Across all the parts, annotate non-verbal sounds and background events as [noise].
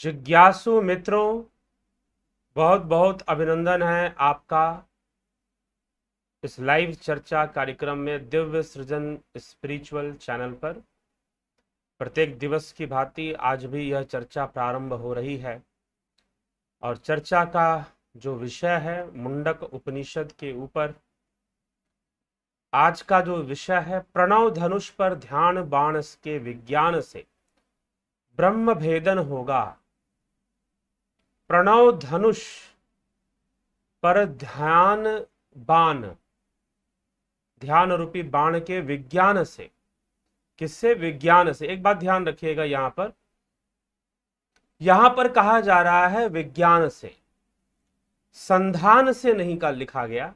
जिज्ञासु मित्रों बहुत बहुत अभिनंदन है आपका इस लाइव चर्चा कार्यक्रम में दिव्य सृजन स्पिरिचुअल चैनल पर प्रत्येक दिवस की भांति आज भी यह चर्चा प्रारंभ हो रही है और चर्चा का जो विषय है मुंडक उपनिषद के ऊपर आज का जो विषय है प्रणव धनुष पर ध्यान बाणस के विज्ञान से ब्रह्म भेदन होगा प्रणव धनुष पर ध्यान बाण ध्यान रूपी बाण के विज्ञान से किससे विज्ञान से एक बात ध्यान रखिएगा यहां पर यहां पर कहा जा रहा है विज्ञान से संधान से नहीं का लिखा गया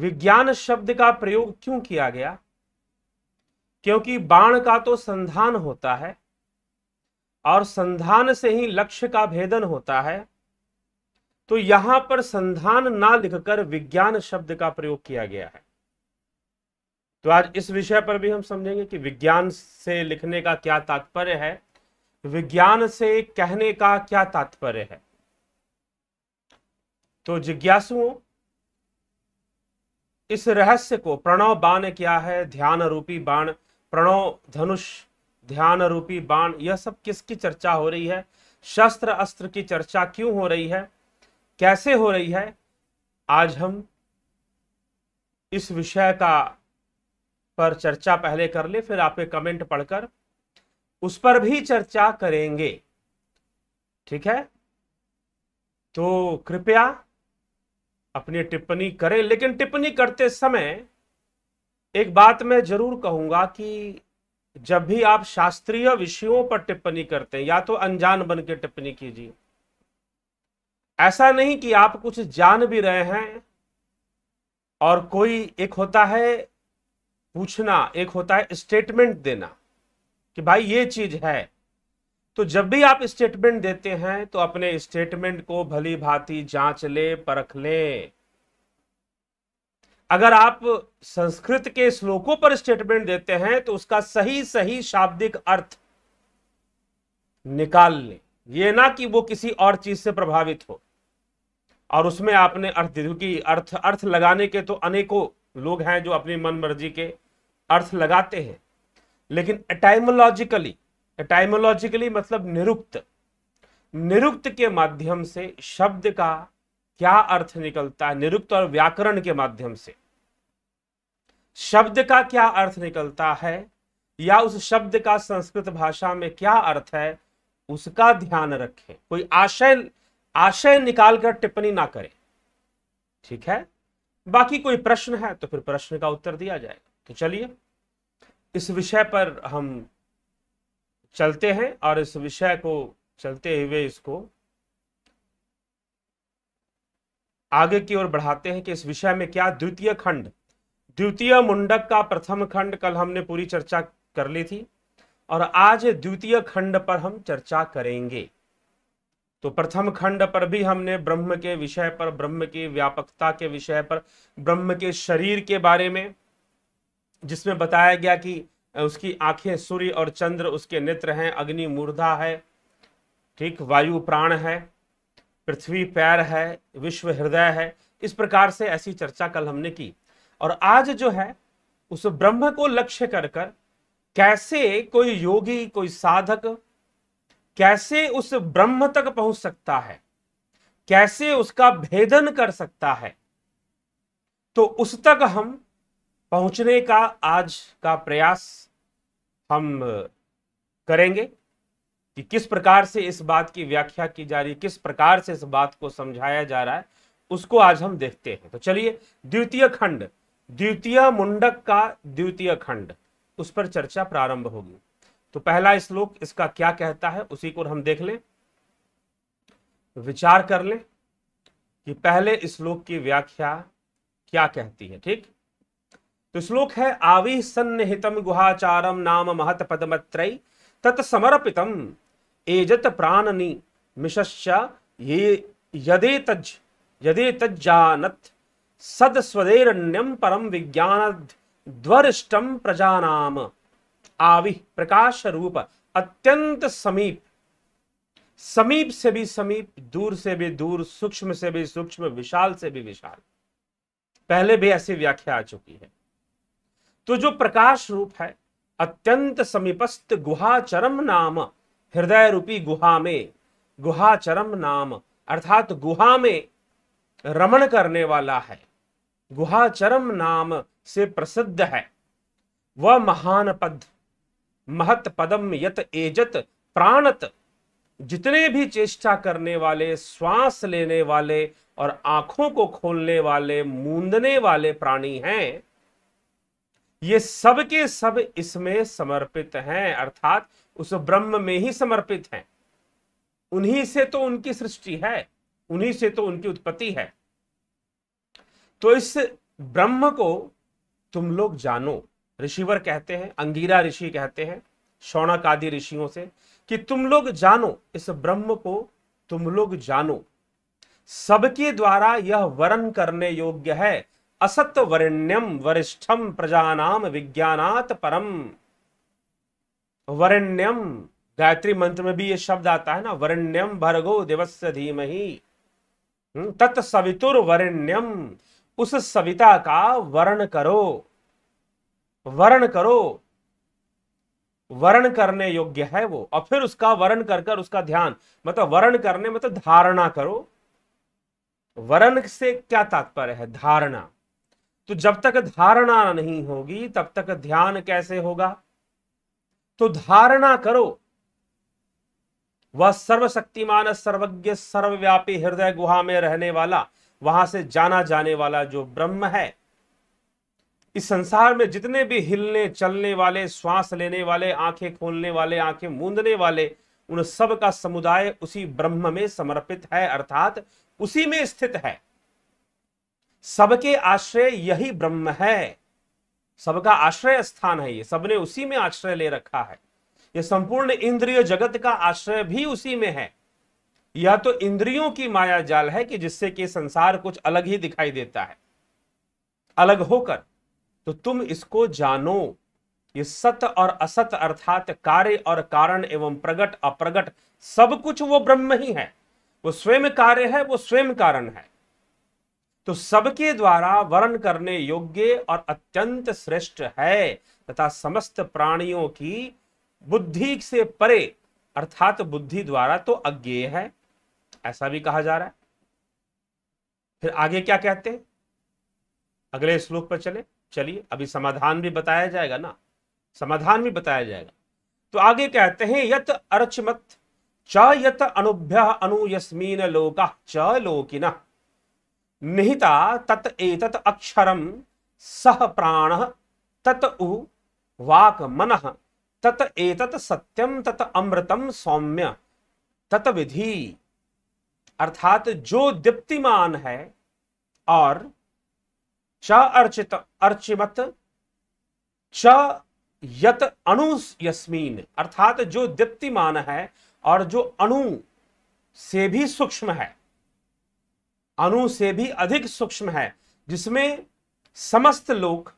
विज्ञान शब्द का प्रयोग क्यों किया गया क्योंकि बाण का तो संधान होता है और संधान से ही लक्ष्य का भेदन होता है तो यहां पर संधान ना लिखकर विज्ञान शब्द का प्रयोग किया गया है तो आज इस विषय पर भी हम समझेंगे कि विज्ञान से लिखने का क्या तात्पर्य है विज्ञान से कहने का क्या तात्पर्य है तो जिज्ञासुओं इस रहस्य को प्रणव बाण क्या है ध्यान रूपी बाण प्रणव धनुष ध्यान रूपी बाण यह सब किसकी चर्चा हो रही है शस्त्र अस्त्र की चर्चा क्यों हो रही है कैसे हो रही है आज हम इस विषय का पर चर्चा पहले कर ले फिर आपके कमेंट पढ़कर उस पर भी चर्चा करेंगे ठीक है तो कृपया अपनी टिप्पणी करें लेकिन टिप्पणी करते समय एक बात मैं जरूर कहूंगा कि जब भी आप शास्त्रीय विषयों पर टिप्पणी करते हैं या तो अनजान बन के टिप्पणी कीजिए ऐसा नहीं कि आप कुछ जान भी रहे हैं और कोई एक होता है पूछना एक होता है स्टेटमेंट देना कि भाई ये चीज है तो जब भी आप स्टेटमेंट देते हैं तो अपने स्टेटमेंट को भली भांति जांच ले परख लें अगर आप संस्कृत के श्लोकों पर स्टेटमेंट देते हैं तो उसका सही सही शाब्दिक अर्थ निकाल लें ये ना कि वो किसी और चीज से प्रभावित हो और उसमें आपने अर्थ क्योंकि अर्थ अर्थ लगाने के तो अनेकों लोग हैं जो अपनी मन मर्जी के अर्थ लगाते हैं लेकिन एटाइमोलॉजिकली एटाइमोलॉजिकली मतलब निरुक्त निरुक्त के माध्यम से शब्द का क्या अर्थ निकलता है निरुक्त और व्याकरण के माध्यम से शब्द का क्या अर्थ निकलता है या उस शब्द का संस्कृत भाषा में क्या अर्थ है उसका ध्यान रखें कोई आशय आशय निकालकर टिप्पणी ना करें ठीक है बाकी कोई प्रश्न है तो फिर प्रश्न का उत्तर दिया जाए तो चलिए इस विषय पर हम चलते हैं और इस विषय को चलते हुए इसको आगे की ओर बढ़ाते हैं कि इस विषय में क्या द्वितीय खंड द्वितीय मुंडक का प्रथम खंड कल हमने पूरी चर्चा कर ली थी और आज द्वितीय खंड पर हम चर्चा करेंगे तो प्रथम खंड पर भी हमने ब्रह्म के विषय पर ब्रह्म की व्यापकता के विषय पर ब्रह्म के शरीर के बारे में जिसमें बताया गया कि उसकी आंखें सूर्य और चंद्र उसके नेत्र हैं अग्नि मूर्धा है ठीक वायु प्राण है पृथ्वी पैर है विश्व हृदय है इस प्रकार से ऐसी चर्चा कल हमने की और आज जो है उस ब्रह्म को लक्ष्य कर कर कैसे कोई योगी कोई साधक कैसे उस ब्रह्म तक पहुंच सकता है कैसे उसका भेदन कर सकता है तो उस तक हम पहुंचने का आज का प्रयास हम करेंगे कि किस प्रकार से इस बात की व्याख्या की जा रही किस प्रकार से इस बात को समझाया जा रहा है उसको आज हम देखते हैं तो चलिए द्वितीय खंड द्वितीय मुंडक का द्वितीय खंड उस पर चर्चा प्रारंभ होगी तो पहला श्लोक इस इसका क्या कहता है उसी को हम देख लें विचार कर लें कि पहले श्लोक की व्याख्या क्या कहती है ठीक तो श्लोक है आवि सन्निहितम गुहाचारम नाम महत पदमत्रय तत्समर्पितम एजत प्राणनी मिशस्य ये यदे तज यदे तज्जानत सदस्वदैरण्यम परम विज्ञान ध्वरिष्टम प्रजानाम आवि प्रकाश रूप अत्यंत समीप समीप से भी समीप दूर से भी दूर सूक्ष्म से भी सूक्ष्म विशाल से भी विशाल पहले भी ऐसी व्याख्या आ चुकी है तो जो प्रकाश रूप है अत्यंत समीपस्थ गुहाचरम नाम हृदय रूपी गुहा में गुहाचरम नाम अर्थात गुहा में रमण करने वाला है गुहाचरम नाम से प्रसिद्ध है वह महान पद महत पदम यत एजत प्राणत जितने भी चेष्टा करने वाले श्वास लेने वाले और आंखों को खोलने वाले मूंदने वाले प्राणी हैं ये सब के सब इसमें समर्पित हैं अर्थात उस ब्रह्म में ही समर्पित हैं उन्हीं से तो उनकी सृष्टि है उन्हीं से तो उनकी उत्पत्ति है तो इस ब्रह्म को तुम लोग जानो ऋषिवर कहते हैं अंगीरा ऋषि कहते हैं शौनक आदि ऋषियों से कि तुम लोग जानो इस ब्रह्म को तुम लोग जानो सबके द्वारा यह वरण करने योग्य है असत वरिण्यम वरिष्ठम प्रजानाम विज्ञानात परम वरिण्यम गायत्री मंत्र में भी यह शब्द आता है ना वरिण्यम भरगो दिवस धीमही हम्म, तत्सवितुर वरिण्यम उस सविता का वर्ण करो वर्ण करो वर्ण करने योग्य है वो और फिर उसका वर्ण कर कर उसका ध्यान मतलब वर्ण करने मतलब धारणा करो वर्ण से क्या तात्पर्य है धारणा तो जब तक धारणा नहीं होगी तब तक ध्यान कैसे होगा तो धारणा करो वह सर्वशक्तिमान सर्वज्ञ सर्वव्यापी हृदय गुहा में रहने वाला वहां से जाना जाने वाला जो ब्रह्म है इस संसार में जितने भी हिलने चलने वाले श्वास लेने वाले आंखें खोलने वाले आंखें मूंदने वाले उन सब का समुदाय उसी ब्रह्म में समर्पित है अर्थात उसी में स्थित है सबके आश्रय यही ब्रह्म है सबका आश्रय स्थान है ये सबने उसी में आश्रय ले रखा है यह संपूर्ण इंद्रिय जगत का आश्रय भी उसी में है या तो इंद्रियों की माया जाल है कि जिससे कि संसार कुछ अलग ही दिखाई देता है अलग होकर तो तुम इसको जानो ये सत और असत अर्थात कार्य और कारण एवं प्रगट अप्रगट सब कुछ वो ब्रह्म ही है वो स्वयं कार्य है वो स्वयं कारण है तो सबके द्वारा वर्ण करने योग्य और अत्यंत श्रेष्ठ है तथा समस्त प्राणियों की बुद्धि से परे अर्थात बुद्धि द्वारा तो अज्ञेय है ऐसा भी कहा जा रहा है फिर आगे क्या कहते हैं अगले श्लोक पर चले चलिए अभी समाधान भी बताया जाएगा ना समाधान भी बताया जाएगा तो आगे कहते हैं यत अरचमत च यत अनुभ्य अनुयस्मीन लोका च लोकिना निहिता तत एत अक्षरम सह प्राण तत उ वाक मन तत एत सत्यम तत अमृतम सौम्य तत विधि अर्थात जो दीप्तिमान है और च अर्चित अर्चिमत च यत अणु यस्मीन अर्थात जो दीप्तिमान है और जो अणु से भी सूक्ष्म है अणु से भी अधिक सूक्ष्म है जिसमें समस्त लोक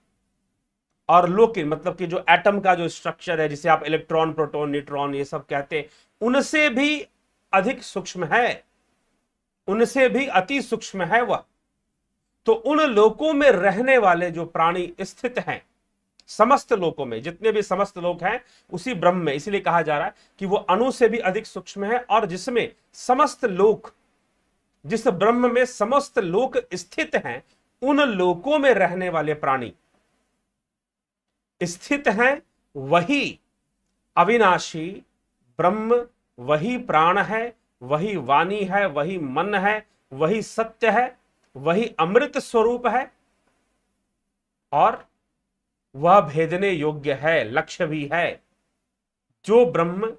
और लोक मतलब कि जो एटम का जो स्ट्रक्चर है जिसे आप इलेक्ट्रॉन प्रोटॉन न्यूट्रॉन ये सब कहते हैं उनसे भी अधिक सूक्ष्म है उनसे भी अति सूक्ष्म है वह तो उन लोकों में रहने वाले जो प्राणी स्थित हैं समस्त लोकों में जितने भी समस्त लोग हैं उसी ब्रह्म में इसीलिए कहा जा रहा है कि वो अणु से भी अधिक सूक्ष्म है और जिसमें समस्त लोक जिस ब्रह्म में समस्त लोक स्थित हैं उन लोकों में रहने वाले प्राणी स्थित हैं वही अविनाशी ब्रह्म वही प्राण है वही वाणी है वही मन है वही सत्य है वही अमृत स्वरूप है और वह भेदने योग्य है लक्ष्य भी है जो ब्रह्म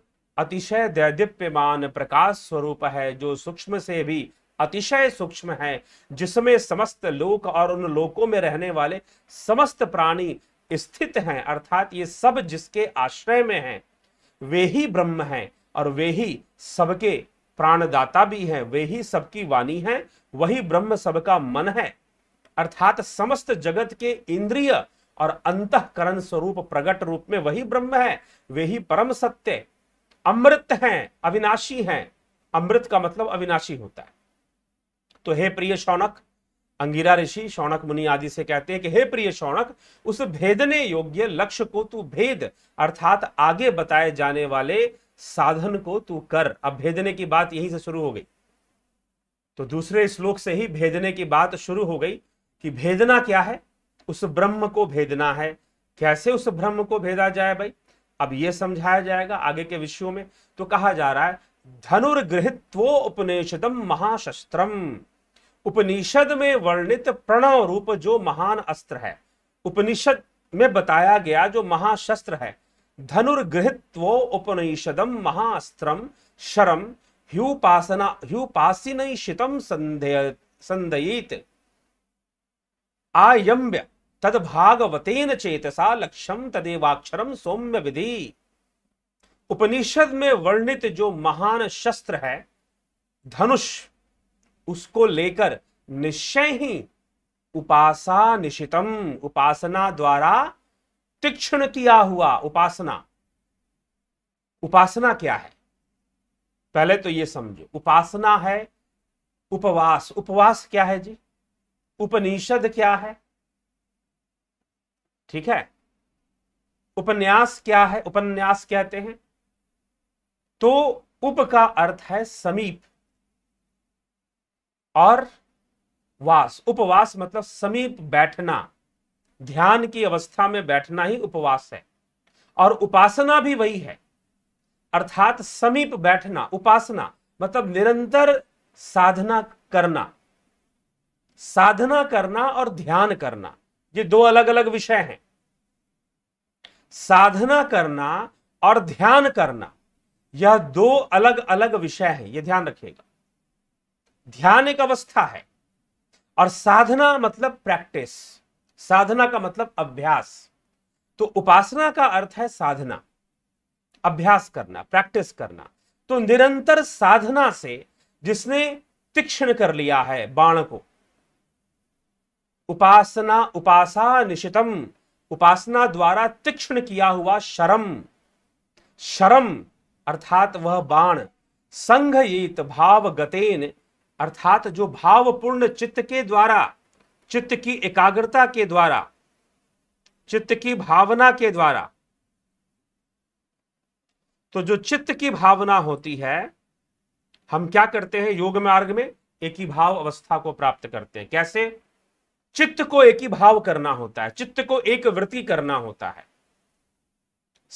अतिशय दैदीप्यमान प्रकाश स्वरूप है जो सूक्ष्म से भी अतिशय सूक्ष्म है जिसमें समस्त लोक और उन लोकों में रहने वाले समस्त प्राणी स्थित हैं अर्थात ये सब जिसके आश्रय में हैं वे ही ब्रह्म हैं और वे ही सबके प्राणदाता भी हैं वे ही सबकी वाणी हैं वही ब्रह्म सबका मन है अर्थात समस्त जगत के इंद्रिय और अंतकरण स्वरूप प्रगट रूप में वही ब्रह्म है वे ही परम सत्य अमृत हैं अविनाशी हैं अमृत का मतलब अविनाशी होता है तो हे प्रिय शौनक अंगिरा ऋषि शौनक मुनि आदि से कहते हैं कि हे प्रिय शौनक उस भेदने योग्य लक्ष्य को तू भेद अर्थात आगे बताए जाने वाले साधन को तू कर अब भेदने की बात यहीं से शुरू हो गई तो दूसरे श्लोक से ही भेदने की बात शुरू हो गई कि भेदना क्या है उस ब्रह्म को भेदना है कैसे उस ब्रह्म को भेदा जाए भाई अब यह समझाया जाएगा आगे के विषयों में तो कहा जा रहा है धनुर्गृहित्व उपनिषदम महाशस्त्रम उपनिषद में वर्णित प्रणव रूप जो महान अस्त्र है उपनिषद में बताया गया जो महाशस्त्र है धनुर्गृहत्व उपनिषदम महास्त्रम शरम ह्युपासना ह्युपासिनैषितम संदयित आयम्य तद भागवतेन चेतसा लक्ष्यम तदेवाक्षरम सौम्य विधि उपनिषद में वर्णित जो महान शस्त्र है धनुष उसको लेकर निश्चय ही उपासा निशितम उपासना द्वारा तीक्षण किया हुआ उपासना उपासना क्या है पहले तो ये समझो उपासना है उपवास उपवास क्या है जी उपनिषद क्या है ठीक है उपन्यास क्या है उपन्यास कहते हैं तो उप का अर्थ है समीप और वास उपवास मतलब समीप बैठना ध्यान की अवस्था में बैठना ही उपवास है और उपासना भी वही है अर्थात समीप बैठना उपासना मतलब निरंतर साधना करना साधना करना और ध्यान करना ये दो अलग अलग विषय हैं साधना करना और ध्यान करना यह दो अलग अलग विषय हैं यह ध्यान रखिएगा ध्यान एक अवस्था है और साधना मतलब प्रैक्टिस साधना का मतलब अभ्यास तो उपासना का अर्थ है साधना अभ्यास करना प्रैक्टिस करना तो निरंतर साधना से जिसने तीक्ष्ण कर लिया है बाण को उपासना उपासा निशितम उपासना द्वारा तीक्ष्ण किया हुआ शरम शरम अर्थात वह बाण संघ भाव गतेन अर्थात जो भावपूर्ण चित्त के द्वारा चित्त की एकाग्रता के द्वारा चित्त की भावना के द्वारा तो जो चित्त की भावना होती है हम क्या करते हैं योग मार्ग में एक ही भाव अवस्था को प्राप्त करते हैं कैसे चित्त को एक ही भाव करना होता है चित्त को एक वृत्ति करना होता है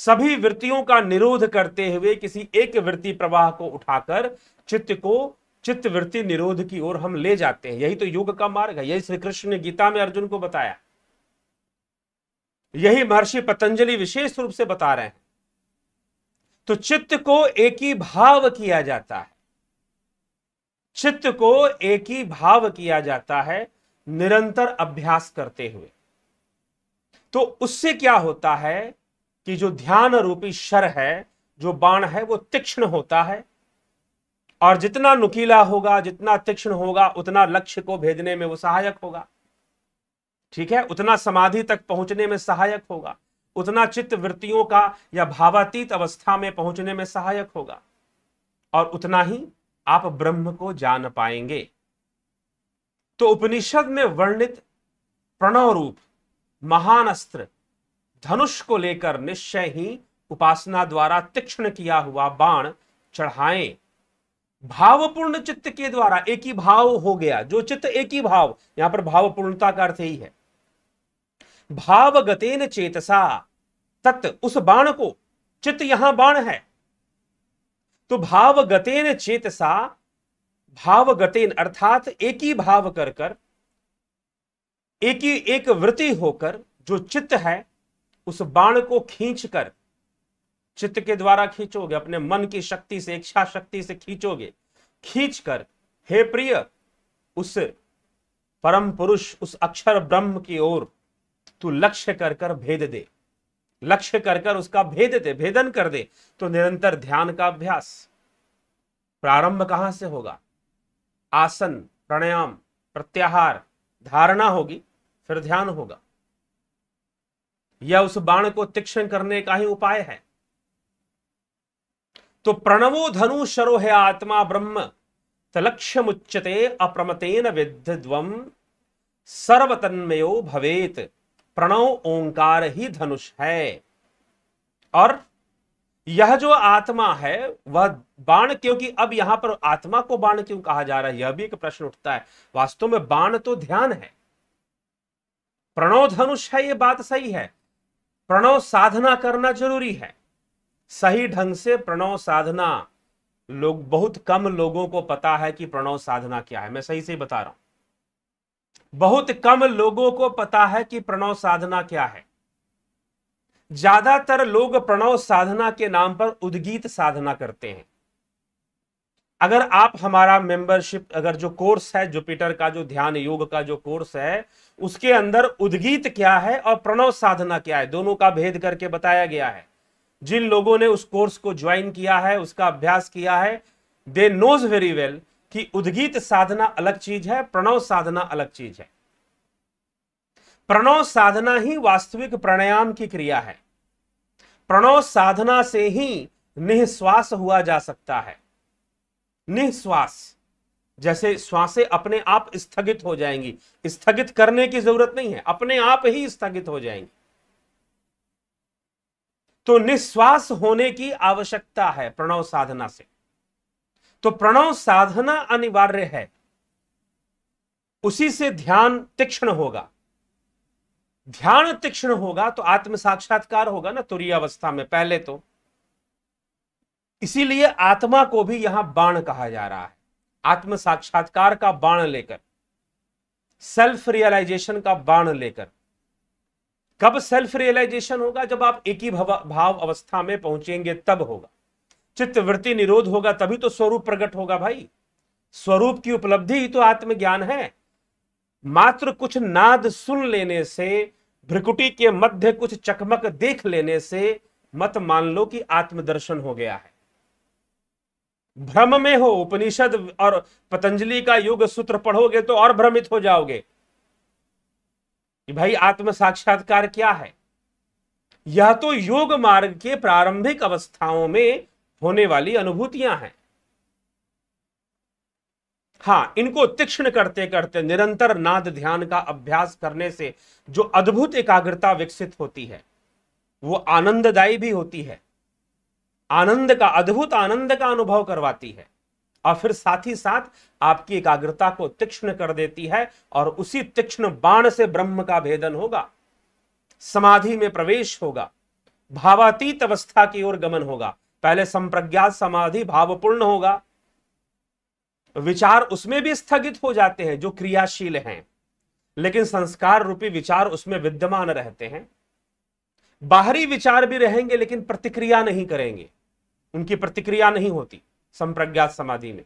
सभी वृत्तियों का निरोध करते हुए किसी एक वृत्ति प्रवाह को उठाकर चित्त को वृत्ति निरोध की ओर हम ले जाते हैं यही तो योग का मार्ग है यही श्री कृष्ण ने गीता में अर्जुन को बताया यही महर्षि पतंजलि विशेष रूप से बता रहे हैं तो चित्त को एक ही भाव किया जाता है चित्त को एक ही भाव किया जाता है निरंतर अभ्यास करते हुए तो उससे क्या होता है कि जो ध्यान रूपी शर है जो बाण है वो तीक्ष्ण होता है और जितना नुकीला होगा जितना तीक्ष्ण होगा उतना लक्ष्य को भेजने में वो सहायक होगा ठीक है उतना समाधि तक पहुंचने में सहायक होगा उतना चित्त वृत्तियों का या भावातीत अवस्था में पहुंचने में सहायक होगा और उतना ही आप ब्रह्म को जान पाएंगे तो उपनिषद में वर्णित प्रणव रूप महान अस्त्र धनुष को लेकर निश्चय ही उपासना द्वारा तीक्ष्ण किया हुआ बाण चढ़ाएं भावपूर्ण चित्त के द्वारा एक ही भाव हो गया जो चित्त एक ही भाव यहां पर भावपूर्णता का अर्थ ही है भावगतेन चेतसा तत् उस बाण को चित्त यहां बाण है तो भावगतेन चेतसा भावगतेन अर्थात एक ही भाव कर कर एक ही एक वृत्ति होकर जो चित्त है उस बाण को खींचकर चित्त के द्वारा खींचोगे अपने मन की शक्ति से इच्छा शक्ति से खींचोगे खींच कर हे प्रिय उस परम पुरुष उस अक्षर ब्रह्म की ओर तू लक्ष्य कर कर भेद दे लक्ष्य कर कर उसका भेद दे भेदन कर दे तो निरंतर ध्यान का अभ्यास प्रारंभ कहां से होगा आसन प्राणायाम प्रत्याहार धारणा होगी फिर ध्यान होगा यह उस बाण को तीक्षण करने का ही उपाय है तो प्रणवो धनु शरो है आत्मा ब्रह्म तलक्ष्य मुच्यते अप्रमतेन विद्व सर्वतन्मयो भवेत प्रणव ओंकार ही धनुष है और यह जो आत्मा है वह बाण क्योंकि अब यहां पर आत्मा को बाण क्यों कहा जा रहा है यह भी एक प्रश्न उठता है वास्तव में बाण तो ध्यान है प्रणव धनुष है ये बात सही है प्रणव साधना करना जरूरी है सही ढंग से प्रणव साधना लोग बहुत कम लोगों को पता है कि प्रणव साधना क्या है मैं सही से बता रहा हूं बहुत कम लोगों को पता है कि प्रणव साधना क्या है ज्यादातर लोग प्रणव साधना के नाम पर उद्गीत साधना करते हैं अगर आप हमारा मेंबरशिप अगर जो कोर्स है जुपिटर का जो ध्यान योग का जो कोर्स है उसके अंदर उद्गीत क्या है और प्रणव साधना क्या है दोनों का भेद करके बताया गया है जिन लोगों ने उस कोर्स को ज्वाइन किया है उसका अभ्यास किया है दे नोज वेरी वेल कि उद्गीत साधना अलग चीज है प्रणव साधना अलग चीज है प्रणव साधना ही वास्तविक प्राणायाम की क्रिया है प्रणव साधना से ही निःश्वास हुआ जा सकता है निःश्वास जैसे श्वासें अपने आप स्थगित हो जाएंगी स्थगित करने की जरूरत नहीं है अपने आप ही स्थगित हो जाएंगी तो निश्वास होने की आवश्यकता है प्रणव साधना से तो प्रणव साधना अनिवार्य है उसी से ध्यान तीक्ष्ण होगा ध्यान तीक्ष्ण होगा तो आत्म साक्षात्कार होगा ना तुरी अवस्था में पहले तो इसीलिए आत्मा को भी यहां बाण कहा जा रहा है आत्म साक्षात्कार का बाण लेकर सेल्फ रियलाइजेशन का बाण लेकर कब सेल्फ रियलाइजेशन होगा जब आप एक ही भाव अवस्था में पहुंचेंगे तब होगा चित्तवृत्ति निरोध होगा तभी तो स्वरूप प्रकट होगा भाई स्वरूप की उपलब्धि ही तो आत्मज्ञान है मात्र कुछ नाद सुन लेने से भ्रिकुटी के मध्य कुछ चकमक देख लेने से मत मान लो कि आत्मदर्शन हो गया है भ्रम में हो उपनिषद और पतंजलि का योग सूत्र पढ़ोगे तो और भ्रमित हो जाओगे कि भाई आत्म साक्षात्कार क्या है यह तो योग मार्ग के प्रारंभिक अवस्थाओं में होने वाली अनुभूतियां हैं हाँ इनको तीक्ष्ण करते करते निरंतर नाद ध्यान का अभ्यास करने से जो अद्भुत एकाग्रता विकसित होती है वो आनंददायी भी होती है आनंद का अद्भुत आनंद का अनुभव करवाती है और फिर साथ ही साथ आपकी एकाग्रता को तीक्ष्ण कर देती है और उसी तीक्ष्ण बाण से ब्रह्म का भेदन होगा समाधि में प्रवेश होगा भावातीत अवस्था की ओर गमन होगा पहले संप्रज्ञात समाधि भावपूर्ण होगा विचार उसमें भी स्थगित हो जाते हैं जो क्रियाशील हैं लेकिन संस्कार रूपी विचार उसमें विद्यमान रहते हैं बाहरी विचार भी रहेंगे लेकिन प्रतिक्रिया नहीं करेंगे उनकी प्रतिक्रिया नहीं होती संप्रज्ञात समाधि में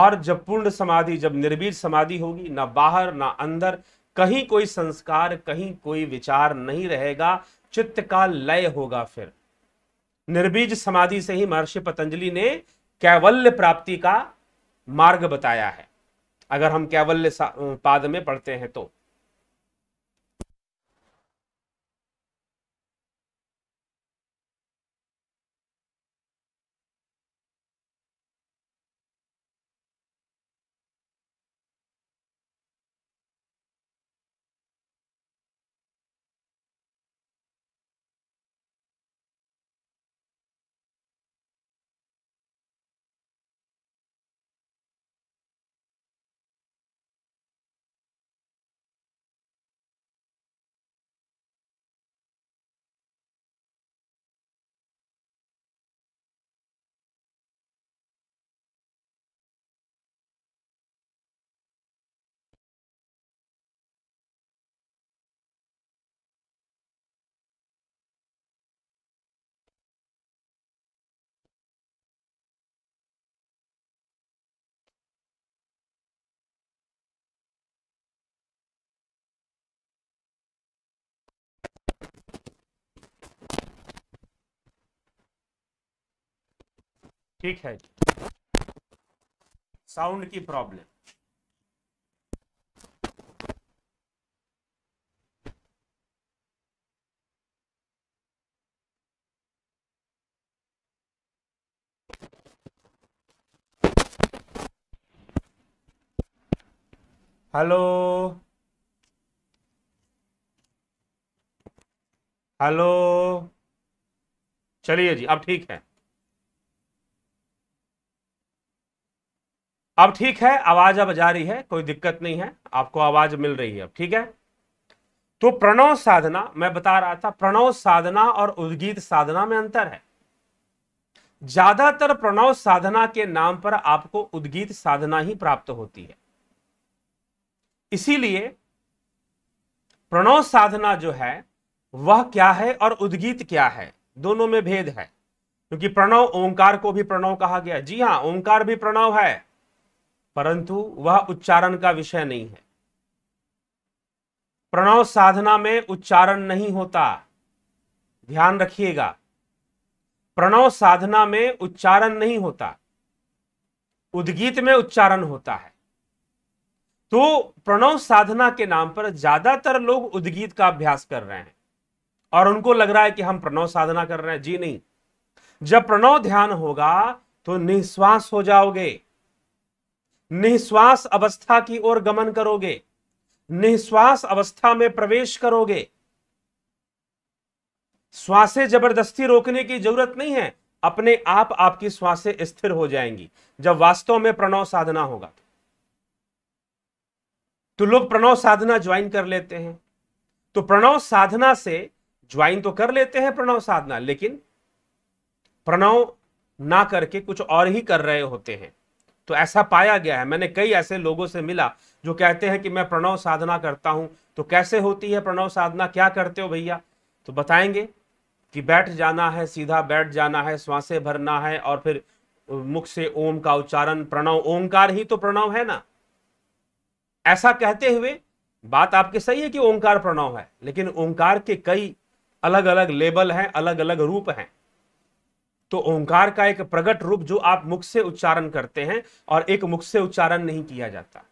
और जब पूर्ण समाधि जब निर्बीज समाधि होगी ना बाहर ना अंदर कहीं कोई संस्कार कहीं कोई विचार नहीं रहेगा चित्त का लय होगा फिर निर्बीज समाधि से ही महर्षि पतंजलि ने कैवल्य प्राप्ति का मार्ग बताया है अगर हम कैवल्य पाद में पढ़ते हैं तो ठीक है साउंड की प्रॉब्लम हेलो हेलो चलिए जी अब ठीक है अब ठीक है आवाज अब जा रही है कोई दिक्कत नहीं है आपको आवाज मिल रही है अब ठीक है तो प्रणव साधना मैं बता रहा था प्रणव साधना और उद्गीत साधना में अंतर है ज्यादातर प्रणव साधना के नाम पर आपको उद्गीत साधना ही प्राप्त होती है इसीलिए प्रणव साधना जो है वह क्या है और उद्गीत क्या है दोनों में भेद है क्योंकि प्रणव ओंकार को भी प्रणव कहा गया जी हाँ ओंकार भी प्रणव है परंतु वह उच्चारण का विषय नहीं है प्रणव साधना में उच्चारण नहीं होता ध्यान रखिएगा प्रणव साधना में उच्चारण नहीं होता उद्गीत में उच्चारण होता है तो प्रणव साधना के नाम पर ज्यादातर लोग उद्गीत का अभ्यास कर रहे हैं और उनको लग रहा है कि हम प्रणव साधना कर रहे हैं जी नहीं जब प्रणव ध्यान होगा तो निश्वास हो जाओगे निःश्वास अवस्था की ओर गमन करोगे निःश्वास अवस्था में प्रवेश करोगे श्वासें जबरदस्ती रोकने की जरूरत नहीं है अपने आप आपकी श्वासें स्थिर हो जाएंगी जब वास्तव में प्रणव साधना होगा तो लोग प्रणव साधना ज्वाइन कर लेते हैं तो प्रणव साधना से ज्वाइन तो कर लेते हैं प्रणव साधना लेकिन प्रणव ना करके कुछ और ही कर रहे होते हैं तो ऐसा पाया गया है मैंने कई ऐसे लोगों से मिला जो कहते हैं कि मैं प्रणव साधना करता हूं तो कैसे होती है प्रणव साधना क्या करते हो भैया तो बताएंगे कि बैठ जाना है सीधा बैठ जाना है श्वासें भरना है और फिर मुख से ओम का उच्चारण प्रणव ओंकार ही तो प्रणव है ना ऐसा कहते हुए बात आपके सही है कि ओंकार प्रणव है लेकिन ओंकार के कई अलग अलग लेबल हैं अलग अलग रूप हैं तो ओंकार का एक प्रगट रूप जो आप मुख से उच्चारण करते हैं और एक मुख से उच्चारण नहीं किया जाता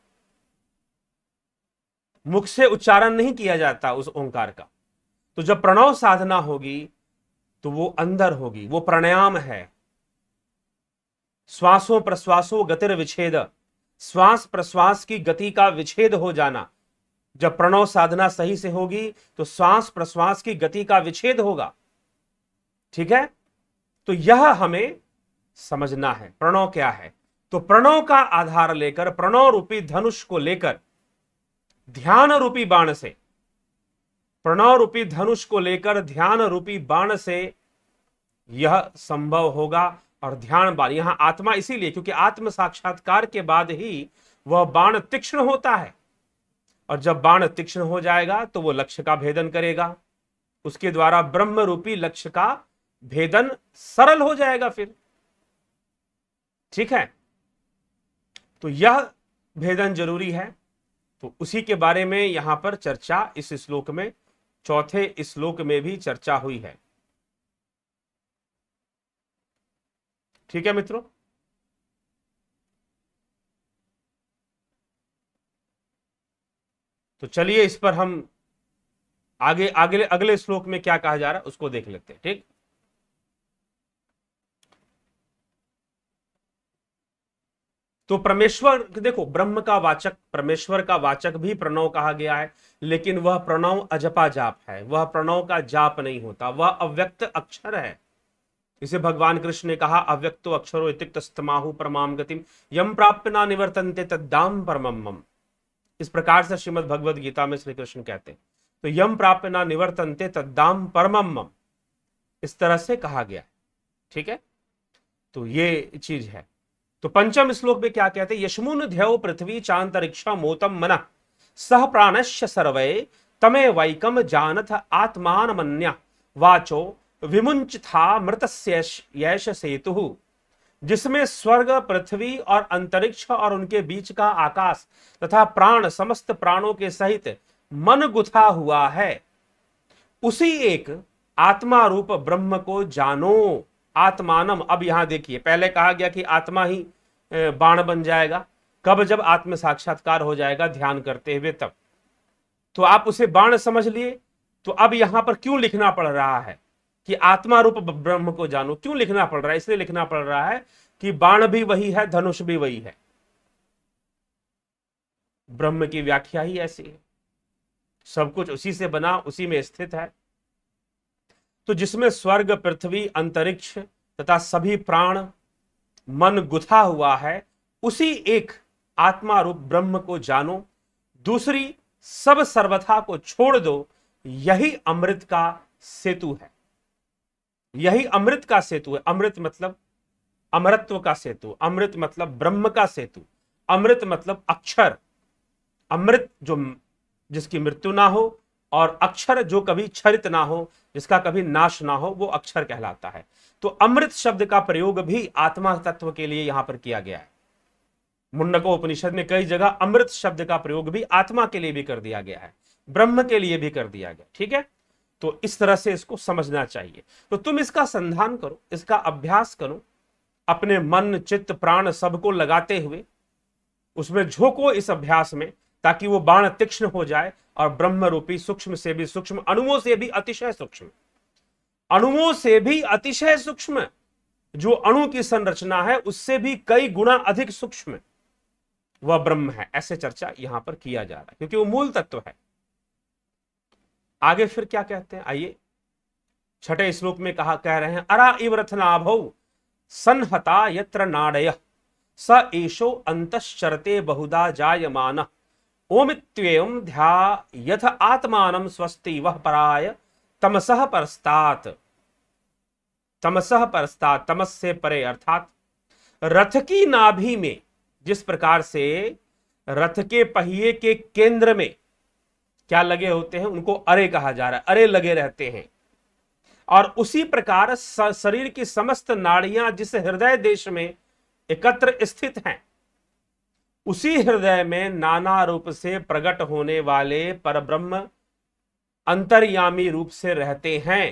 मुख से उच्चारण नहीं किया जाता उस ओंकार का तो जब प्रणव साधना होगी तो वो अंदर होगी वो प्राणायाम है श्वासों प्रश्वासों गतिर विच्छेद श्वास प्रश्वास की गति का विच्छेद हो जाना जब प्रणव साधना सही से होगी तो श्वास प्रश्वास की गति का विच्छेद होगा ठीक है तो यह हमें समझना है प्रणव क्या है तो प्रणव का आधार लेकर प्रणव रूपी धनुष को लेकर ध्यान रूपी बाण से प्रणव रूपी धनुष को लेकर ध्यान रूपी बाण से यह संभव होगा और ध्यान बाण यहां आत्मा इसीलिए क्योंकि आत्म साक्षात्कार के बाद ही वह बाण तीक्ष्ण होता है और जब बाण तीक्ष्ण हो जाएगा तो वह लक्ष्य का भेदन करेगा उसके द्वारा ब्रह्म रूपी लक्ष्य का भेदन सरल हो जाएगा फिर ठीक है तो यह भेदन जरूरी है तो उसी के बारे में यहां पर चर्चा इस श्लोक में चौथे श्लोक में भी चर्चा हुई है ठीक है मित्रों तो चलिए इस पर हम आगे अगले अगले श्लोक में क्या कहा जा रहा है उसको देख लेते हैं ठीक तो परमेश्वर देखो ब्रह्म का वाचक परमेश्वर का वाचक भी प्रणव कहा गया है लेकिन वह प्रणव अजपा जाप है वह प्रणव का जाप नहीं होता वह अव्यक्त अक्षर है इसे भगवान कृष्ण ने कहा अव्यक्तो अक्षरो इतिक्त स्तमाहु परमाम गतिम यम प्राप्त ना निवर्तनते तद्दाम परमम इस प्रकार से श्रीमद भगवद गीता में श्री कृष्ण कहते हैं तो यम प्राप्त ना निवर्तनते तद्दाम परमम इस तरह से कहा गया ठीक है तो ये चीज है तो पंचम श्लोक में क्या कहते हैं यशमुन ध्यव पृथ्वी चांतरिक्षा मोतम मना सह प्राणश्य सर्वे तमे वैकम जानथ आत्मान मन्या वाचो विमुंच था मृत यश सेतु जिसमें स्वर्ग पृथ्वी और अंतरिक्ष और उनके बीच का आकाश तथा प्राण समस्त प्राणों के सहित मन गुथा हुआ है उसी एक आत्मा रूप ब्रह्म को जानो आत्मानम अब यहां देखिए पहले कहा गया कि आत्मा ही बाण बन जाएगा कब जब आत्म साक्षात्कार हो जाएगा ध्यान करते हुए तब तो आप उसे बाण समझ लिए तो अब यहां पर क्यों लिखना पड़ रहा है कि आत्मा रूप ब्रह्म को जानो क्यों लिखना पड़ रहा है इसलिए लिखना पड़ रहा है कि बाण भी वही है धनुष भी वही है ब्रह्म की व्याख्या ही ऐसी है सब कुछ उसी से बना उसी में स्थित है तो जिसमें स्वर्ग पृथ्वी अंतरिक्ष तथा सभी प्राण मन गुथा हुआ है उसी एक आत्मा रूप ब्रह्म को जानो दूसरी सब सर्वथा को छोड़ दो यही अमृत का सेतु है यही अमृत का सेतु है अमृत मतलब अमृत्व का सेतु अमृत मतलब ब्रह्म का सेतु अमृत मतलब अक्षर अमृत जो जिसकी मृत्यु ना हो और अक्षर जो कभी क्षरित ना हो जिसका कभी नाश ना हो वो अक्षर कहलाता है तो अमृत शब्द का प्रयोग भी आत्मा तत्व के लिए यहां पर किया गया है मुंडको उपनिषद में कई जगह अमृत शब्द का प्रयोग भी आत्मा के लिए भी कर दिया गया है ब्रह्म के लिए भी कर दिया गया ठीक है तो इस तरह से इसको समझना चाहिए तो तुम इसका संधान करो इसका अभ्यास करो अपने मन चित्त प्राण सबको लगाते हुए उसमें झोंको इस अभ्यास में ताकि वो बाण तीक्ष्ण हो जाए और ब्रह्म रूपी सूक्ष्म से भी सूक्ष्म अणुओं से भी अतिशय सूक्ष्म अणुओं से भी अतिशय सूक्ष्म जो अणु की संरचना है उससे भी कई गुणा अधिक सूक्ष्म वह ब्रह्म है ऐसे चर्चा यहां पर किया जा रहा है क्योंकि वो मूल तत्व है आगे फिर क्या कहते हैं आइए छठे श्लोक में कहा कह रहे हैं अरा रथनाभ सन्हता यत्र नाड़य स एशो अंतरते बहुधा जायमान ओमित्येवं ध्या यथ आत्मान स्वस्ति वह पराय तमसह परस्तात तमसह परस्तात तमस से परे अर्थात रथ की नाभि में जिस प्रकार से रथ के पहिए के केंद्र में क्या लगे होते हैं उनको अरे कहा जा रहा है अरे लगे रहते हैं और उसी प्रकार शरीर की समस्त नाड़ियां जिस हृदय देश में एकत्र स्थित हैं उसी हृदय में नाना रूप से प्रकट होने वाले परब्रह्म अंतर्यामी रूप से रहते हैं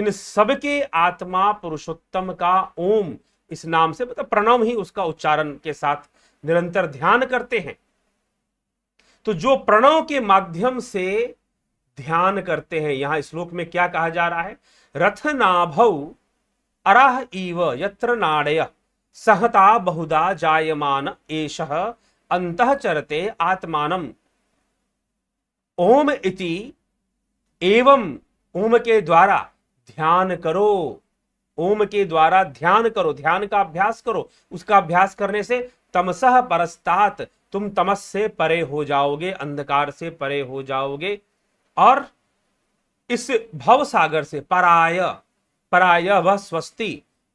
इन सबके आत्मा पुरुषोत्तम का ओम इस नाम से मतलब प्रणव ही उसका उच्चारण के साथ निरंतर ध्यान करते हैं तो जो प्रणव के माध्यम से ध्यान करते हैं यहां श्लोक में क्या कहा जा रहा है रथनाभव अराह इव यत्र नाड़य सहता बहुधा जायमान एष अंत चरते आत्मान ओम इति एवं ओम के द्वारा ध्यान करो ओम के द्वारा ध्यान करो ध्यान का अभ्यास करो उसका अभ्यास करने से तमसह परस्तात तुम तमस से परे हो जाओगे अंधकार से परे हो जाओगे और इस भव सागर से पराय पराय वह स्वस्ति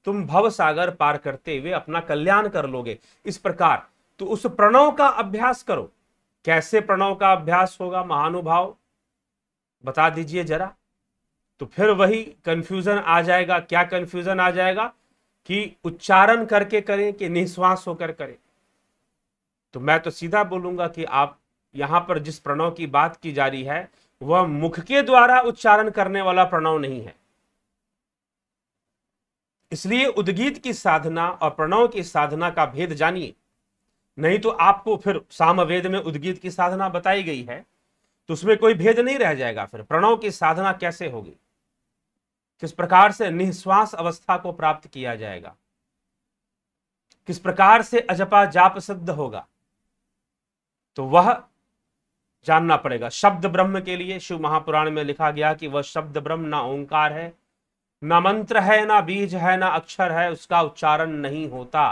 तुम भव सागर पार करते हुए अपना कल्याण कर लोगे इस प्रकार तो उस प्रणव का अभ्यास करो कैसे प्रणव का अभ्यास होगा महानुभाव बता दीजिए जरा तो फिर वही कंफ्यूजन आ जाएगा क्या कंफ्यूजन आ जाएगा कि उच्चारण करके करें कि निश्वास होकर करें तो मैं तो सीधा बोलूंगा कि आप यहां पर जिस प्रणव की बात की जा रही है वह मुख के द्वारा उच्चारण करने वाला प्रणव नहीं है इसलिए उद्गीत की साधना और प्रणव की साधना का भेद जानिए नहीं तो आपको फिर सामवेद में उद्गीत की साधना बताई गई है तो उसमें कोई भेद नहीं रह जाएगा फिर प्रणव की साधना कैसे होगी किस प्रकार से निःश्वास अवस्था को प्राप्त किया जाएगा किस प्रकार से अजपा जाप सिद्ध होगा तो वह जानना पड़ेगा शब्द ब्रह्म के लिए शिव महापुराण में लिखा गया कि वह शब्द ब्रह्म ना ओंकार है ना मंत्र है ना बीज है ना अक्षर है उसका उच्चारण नहीं होता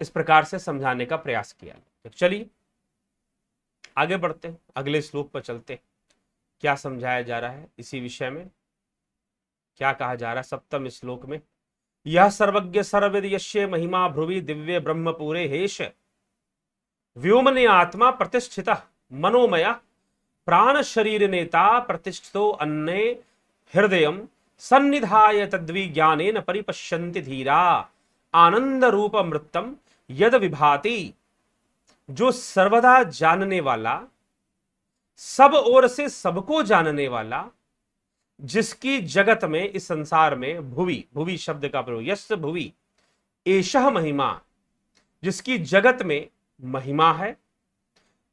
इस प्रकार से समझाने का प्रयास किया तो चलिए आगे बढ़ते हैं अगले श्लोक पर चलते हैं क्या समझाया जा रहा है इसी विषय में क्या कहा जा रहा है सप्तम श्लोक में यह सर्वज्ञ सर्वविद यश्य महिमा भ्रुवि दिव्य ब्रह्म पूरे हेश व्योमने आत्मा प्रतिष्ठिता मनोमया प्राण शरीर नेता प्रतिष्ठितो अन्य हृदय सन्निधाय तद्वी ज्ञाने न परिपश्यन्ति धीरा आनंद रूप मृतम यद विभाति जो सर्वदा जानने वाला सब ओर से सबको जानने वाला जिसकी जगत में इस संसार में भुवि भुवि शब्द का प्रयोग यश भुवि एश महिमा जिसकी जगत में महिमा है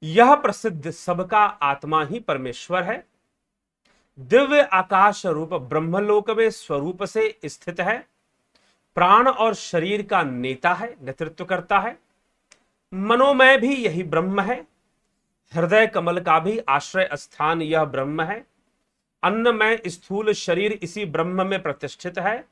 यह प्रसिद्ध सबका आत्मा ही परमेश्वर है दिव्य आकाश रूप ब्रह्मलोक में स्वरूप से स्थित है प्राण और शरीर का नेता है नेतृत्व करता है मनोमय भी यही ब्रह्म है हृदय कमल का भी आश्रय स्थान यह ब्रह्म है अन्नमय स्थूल शरीर इसी ब्रह्म में प्रतिष्ठित है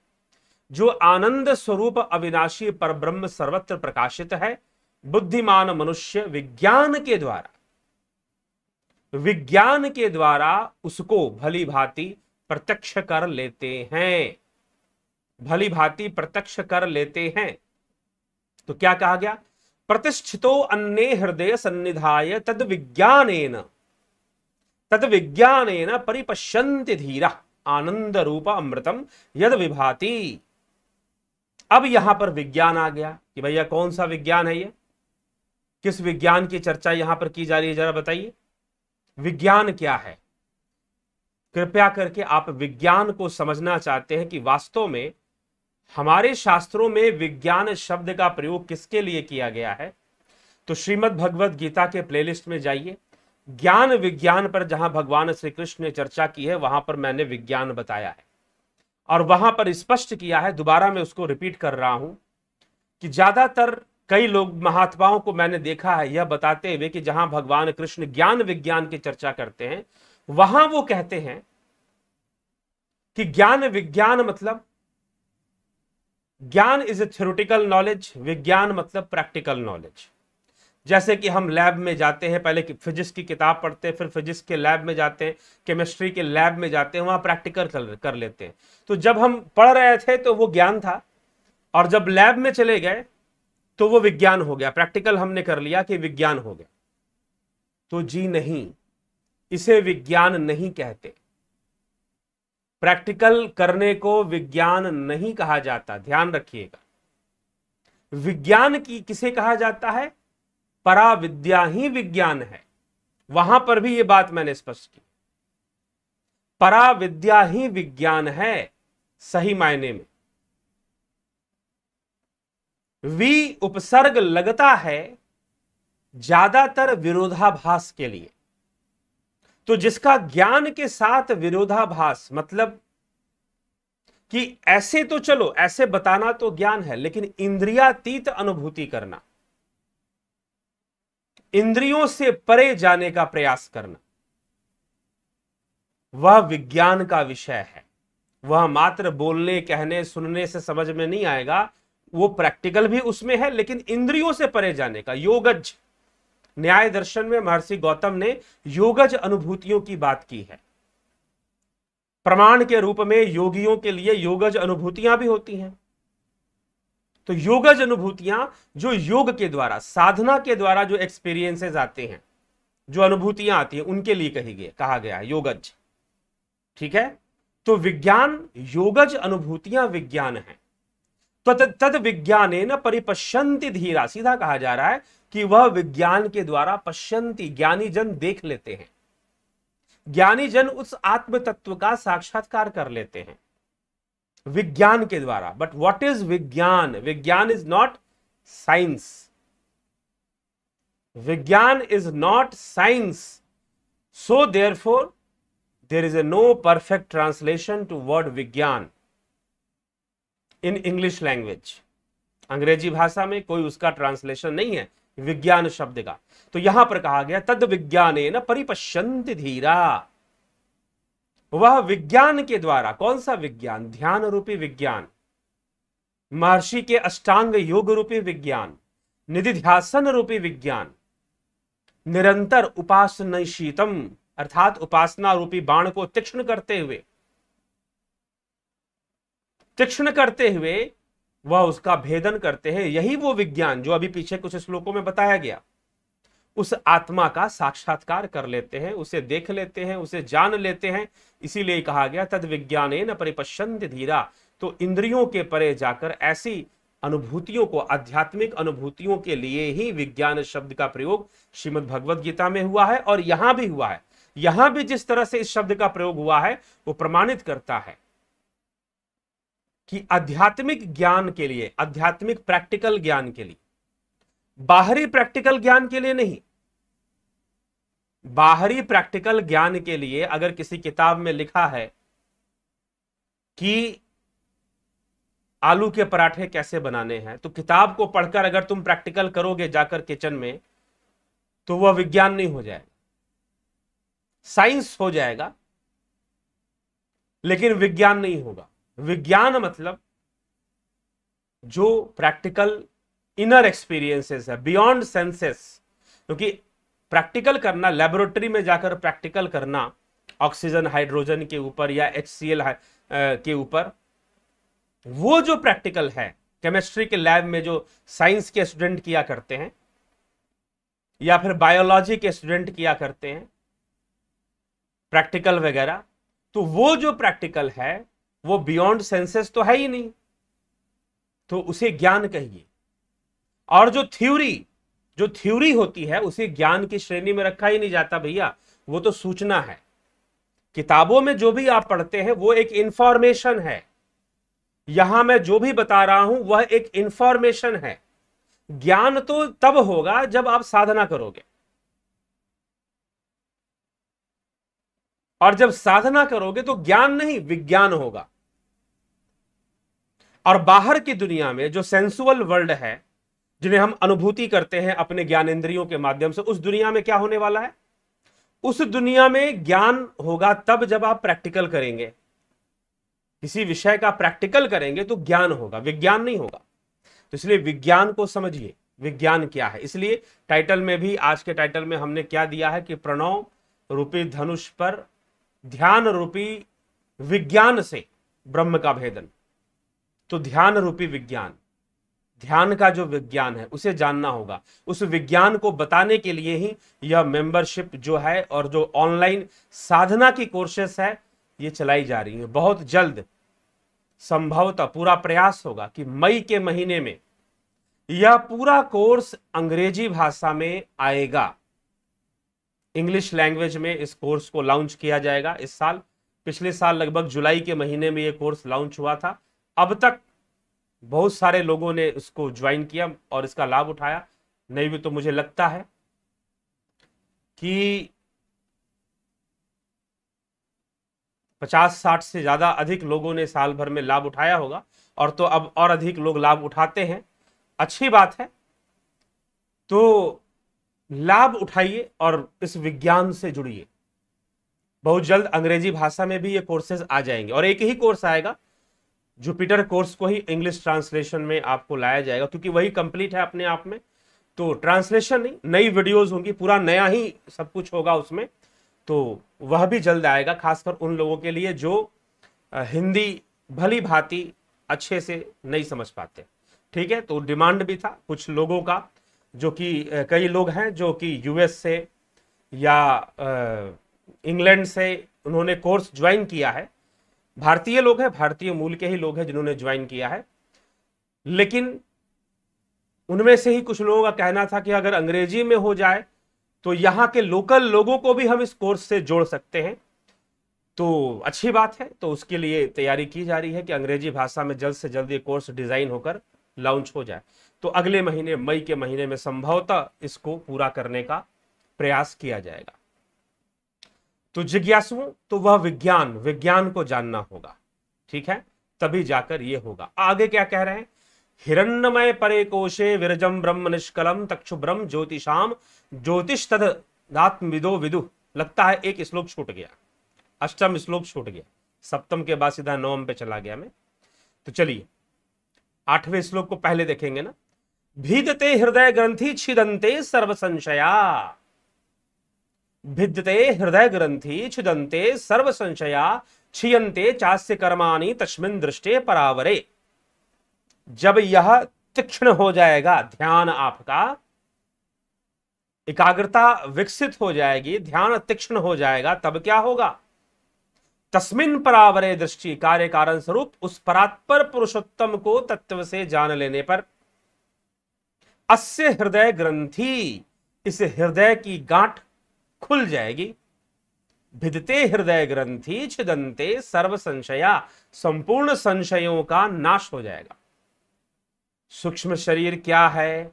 जो आनंद स्वरूप अविनाशी पर ब्रह्म सर्वत्र प्रकाशित है बुद्धिमान मनुष्य विज्ञान के द्वारा विज्ञान के द्वारा उसको भली भांति प्रत्यक्ष कर लेते हैं भली भांति प्रत्यक्ष कर लेते हैं तो क्या कहा गया प्रतिष्ठितो अन्य हृदय सन्निधाय तद विज्ञान तद विज्ञान परिपश्यंति धीरा आनंद रूप अमृतम यद विभाति अब यहां पर विज्ञान आ गया कि भैया कौन सा विज्ञान है ये किस विज्ञान की चर्चा यहां पर की जा रही है जरा बताइए विज्ञान क्या है कृपया करके आप विज्ञान को समझना चाहते हैं कि वास्तव में हमारे शास्त्रों में विज्ञान शब्द का प्रयोग किसके लिए किया गया है तो श्रीमद भगवत गीता के प्लेलिस्ट में जाइए ज्ञान विज्ञान पर जहां भगवान श्री कृष्ण ने चर्चा की है वहां पर मैंने विज्ञान बताया है और वहां पर स्पष्ट किया है दोबारा मैं उसको रिपीट कर रहा हूं कि ज्यादातर कई लोग महात्माओं को मैंने देखा है यह बताते हुए कि जहां भगवान कृष्ण ज्ञान विज्ञान की चर्चा करते हैं वहां वो कहते हैं कि ज्ञान विज्ञान मतलब ज्ञान इज ए थ्योरिटिकल नॉलेज विज्ञान मतलब प्रैक्टिकल नॉलेज जैसे कि हम लैब में जाते हैं पहले कि फिजिक्स की किताब पढ़ते हैं फिर फिजिक्स के लैब में जाते हैं केमिस्ट्री के लैब में जाते हैं वहां प्रैक्टिकल कर लेते हैं तो जब हम पढ़ रहे थे तो वो ज्ञान था और जब लैब में चले गए तो वो विज्ञान हो गया प्रैक्टिकल हमने कर लिया कि विज्ञान हो गया तो जी नहीं इसे विज्ञान नहीं कहते प्रैक्टिकल करने को विज्ञान नहीं कहा जाता ध्यान रखिएगा विज्ञान की किसे कहा जाता है पराविद्या ही विज्ञान है वहां पर भी यह बात मैंने स्पष्ट की पराविद्या ही विज्ञान है सही मायने में वी उपसर्ग लगता है ज्यादातर विरोधाभास के लिए तो जिसका ज्ञान के साथ विरोधाभास मतलब कि ऐसे तो चलो ऐसे बताना तो ज्ञान है लेकिन इंद्रियातीत अनुभूति करना इंद्रियों से परे जाने का प्रयास करना वह विज्ञान का विषय है वह मात्र बोलने कहने सुनने से समझ में नहीं आएगा वो प्रैक्टिकल भी उसमें है लेकिन इंद्रियों से परे जाने का योगज न्याय दर्शन में महर्षि गौतम ने योगज अनुभूतियों की बात की है प्रमाण के रूप में योगियों के लिए योगज अनुभूतियां भी होती हैं तो योगज अनुभूतियां जो योग के द्वारा साधना के द्वारा जो एक्सपीरियंसेस आते हैं जो अनुभूतियां आती हैं उनके लिए कही गई कहा गया है योगज ठीक है तो विज्ञान योगज अनुभूतियां विज्ञान है तद विज्ञान न परिपश्यंति धीरा सीधा कहा जा रहा है कि वह विज्ञान के द्वारा पश्यंती ज्ञानी जन देख लेते हैं ज्ञानी जन उस आत्म तत्व का साक्षात्कार कर लेते हैं विज्ञान के द्वारा but what is vigyan vigyan is not science vigyan is not science so therefore there is a no perfect translation to word vigyan in English language अंग्रेजी भाषा में कोई उसका ट्रांसलेशन नहीं है विज्ञान शब्द का तो यहां पर कहा गया तद विज्ञान परिपश्यंत धीरा वह विज्ञान के द्वारा कौन सा विज्ञान ध्यान रूपी विज्ञान महर्षि के अष्टांग योग रूपी विज्ञान निधिध्यासन रूपी विज्ञान निरंतर उपासनशीतम अर्थात उपासना रूपी बाण को तीक्ष्ण करते हुए तीक्ष्ण करते हुए वह उसका भेदन करते हैं यही वो विज्ञान जो अभी पीछे कुछ श्लोकों में बताया गया उस आत्मा का साक्षात्कार कर लेते हैं उसे देख लेते हैं उसे जान लेते हैं इसीलिए कहा गया तद विज्ञान न परिपश्यंत धीरा तो इंद्रियों के परे जाकर ऐसी अनुभूतियों को आध्यात्मिक अनुभूतियों के लिए ही विज्ञान शब्द का प्रयोग श्रीमद भगवद गीता में हुआ है और यहां भी हुआ है यहां भी जिस तरह से इस शब्द का प्रयोग हुआ है वो प्रमाणित करता है कि आध्यात्मिक ज्ञान के लिए आध्यात्मिक प्रैक्टिकल ज्ञान के लिए बाहरी प्रैक्टिकल ज्ञान के लिए नहीं बाहरी प्रैक्टिकल ज्ञान के लिए अगर किसी किताब में लिखा है कि आलू के पराठे कैसे बनाने हैं तो किताब को पढ़कर अगर तुम प्रैक्टिकल करोगे जाकर किचन में तो वह विज्ञान नहीं हो जाएगा साइंस हो जाएगा लेकिन विज्ञान नहीं होगा विज्ञान मतलब जो प्रैक्टिकल इनर एक्सपीरियंसेस है बियॉन्ड सेंसेस क्योंकि प्रैक्टिकल करना लेबोरेटरी में जाकर प्रैक्टिकल करना ऑक्सीजन हाइड्रोजन के ऊपर या एच uh, के ऊपर वो जो प्रैक्टिकल है केमिस्ट्री के लैब में जो साइंस के स्टूडेंट किया करते हैं या फिर बायोलॉजी के स्टूडेंट किया करते हैं प्रैक्टिकल वगैरह तो वो जो प्रैक्टिकल है वो बियॉन्ड सेंसेस तो है ही नहीं तो उसे ज्ञान कहिए और जो थ्योरी जो थ्योरी होती है उसे ज्ञान की श्रेणी में रखा ही नहीं जाता भैया वो तो सूचना है किताबों में जो भी आप पढ़ते हैं वो एक इंफॉर्मेशन है यहां मैं जो भी बता रहा हूं वह एक इंफॉर्मेशन है ज्ञान तो तब होगा जब आप साधना करोगे और जब साधना करोगे तो ज्ञान नहीं विज्ञान होगा और बाहर की दुनिया में जो सेंसुअल वर्ल्ड है जिन्हें हम अनुभूति करते हैं अपने ज्ञानेन्द्रियों के माध्यम से उस दुनिया में क्या होने वाला है उस दुनिया में ज्ञान होगा तब जब आप प्रैक्टिकल करेंगे किसी विषय का प्रैक्टिकल करेंगे तो ज्ञान होगा विज्ञान नहीं होगा तो इसलिए विज्ञान को समझिए विज्ञान क्या है इसलिए टाइटल में भी आज के टाइटल में हमने क्या दिया है कि प्रणव रूपी धनुष पर ध्यान रूपी विज्ञान से ब्रह्म का भेदन तो ध्यान रूपी विज्ञान ध्यान का जो विज्ञान है उसे जानना होगा उस विज्ञान को बताने के लिए ही यह मेंबरशिप जो है और जो ऑनलाइन साधना की कोर्सेस है ये चलाई जा रही है बहुत जल्द संभवतः पूरा प्रयास होगा कि मई के महीने में यह पूरा कोर्स अंग्रेजी भाषा में आएगा इंग्लिश लैंग्वेज में इस कोर्स को लॉन्च किया जाएगा इस साल पिछले साल लगभग जुलाई के महीने में यह कोर्स लॉन्च हुआ था अब तक बहुत सारे लोगों ने इसको ज्वाइन किया और इसका लाभ उठाया नहीं भी तो मुझे लगता है कि पचास साठ से ज़्यादा अधिक लोगों ने साल भर में लाभ उठाया होगा और तो अब और अधिक लोग लाभ उठाते हैं अच्छी बात है तो लाभ उठाइए और इस विज्ञान से जुड़िए बहुत जल्द अंग्रेजी भाषा में भी ये कोर्सेज आ जाएंगे और एक ही कोर्स आएगा जुपिटर कोर्स को ही इंग्लिश ट्रांसलेशन में आपको लाया जाएगा क्योंकि वही कंप्लीट है अपने आप में तो ट्रांसलेशन नहीं नई वीडियोस होंगी पूरा नया ही सब कुछ होगा उसमें तो वह भी जल्द आएगा खासकर उन लोगों के लिए जो हिंदी भली भांति अच्छे से नहीं समझ पाते ठीक है तो डिमांड भी था कुछ लोगों का जो कि कई लोग हैं जो कि यूएस से या इंग्लैंड से उन्होंने कोर्स ज्वाइन किया है भारतीय लोग हैं भारतीय मूल के ही लोग हैं जिन्होंने ज्वाइन किया है लेकिन उनमें से ही कुछ लोगों का कहना था कि अगर अंग्रेजी में हो जाए तो यहाँ के लोकल लोगों को भी हम इस कोर्स से जोड़ सकते हैं तो अच्छी बात है तो उसके लिए तैयारी की जा रही है कि अंग्रेजी भाषा में जल्द से जल्द ये कोर्स डिज़ाइन होकर लॉन्च हो जाए तो अगले महीने मई के महीने में संभवतः इसको पूरा करने का प्रयास किया जाएगा तो जिज्ञासु तो वह विज्ञान विज्ञान को जानना होगा ठीक है तभी जाकर यह होगा आगे क्या कह रहे हैं हिरण्यमय परे कोशे विरजम ब्रह्म निष्कलम ब्रह्म ज्योतिषाम ज्योतिष तदात्मविदो विदु लगता है एक श्लोक छूट गया अष्टम श्लोक छूट गया सप्तम के बाद सीधा नवम पे चला गया मैं तो चलिए आठवें श्लोक को पहले देखेंगे ना भीदते हृदय ग्रंथि छिदंते सर्व संशया भिद्यते हृदय ग्रंथि छिदंते सर्व संशया छियंते चास्य कर्माणी तस्मिन दृष्टे परावरे जब यह तीक्ष्ण हो जाएगा ध्यान आपका एकाग्रता विकसित हो जाएगी ध्यान तीक्ष्ण हो जाएगा तब क्या होगा तस्मिन परावरे दृष्टि कार्य कारण स्वरूप उस परात्पर पुरुषोत्तम को तत्व से जान लेने पर अस्य हृदय ग्रंथि इस हृदय की गांठ खुल जाएगी भिदते हृदय ग्रंथि छिदंते सर्व संशया संपूर्ण संशयों का नाश हो जाएगा सूक्ष्म शरीर क्या है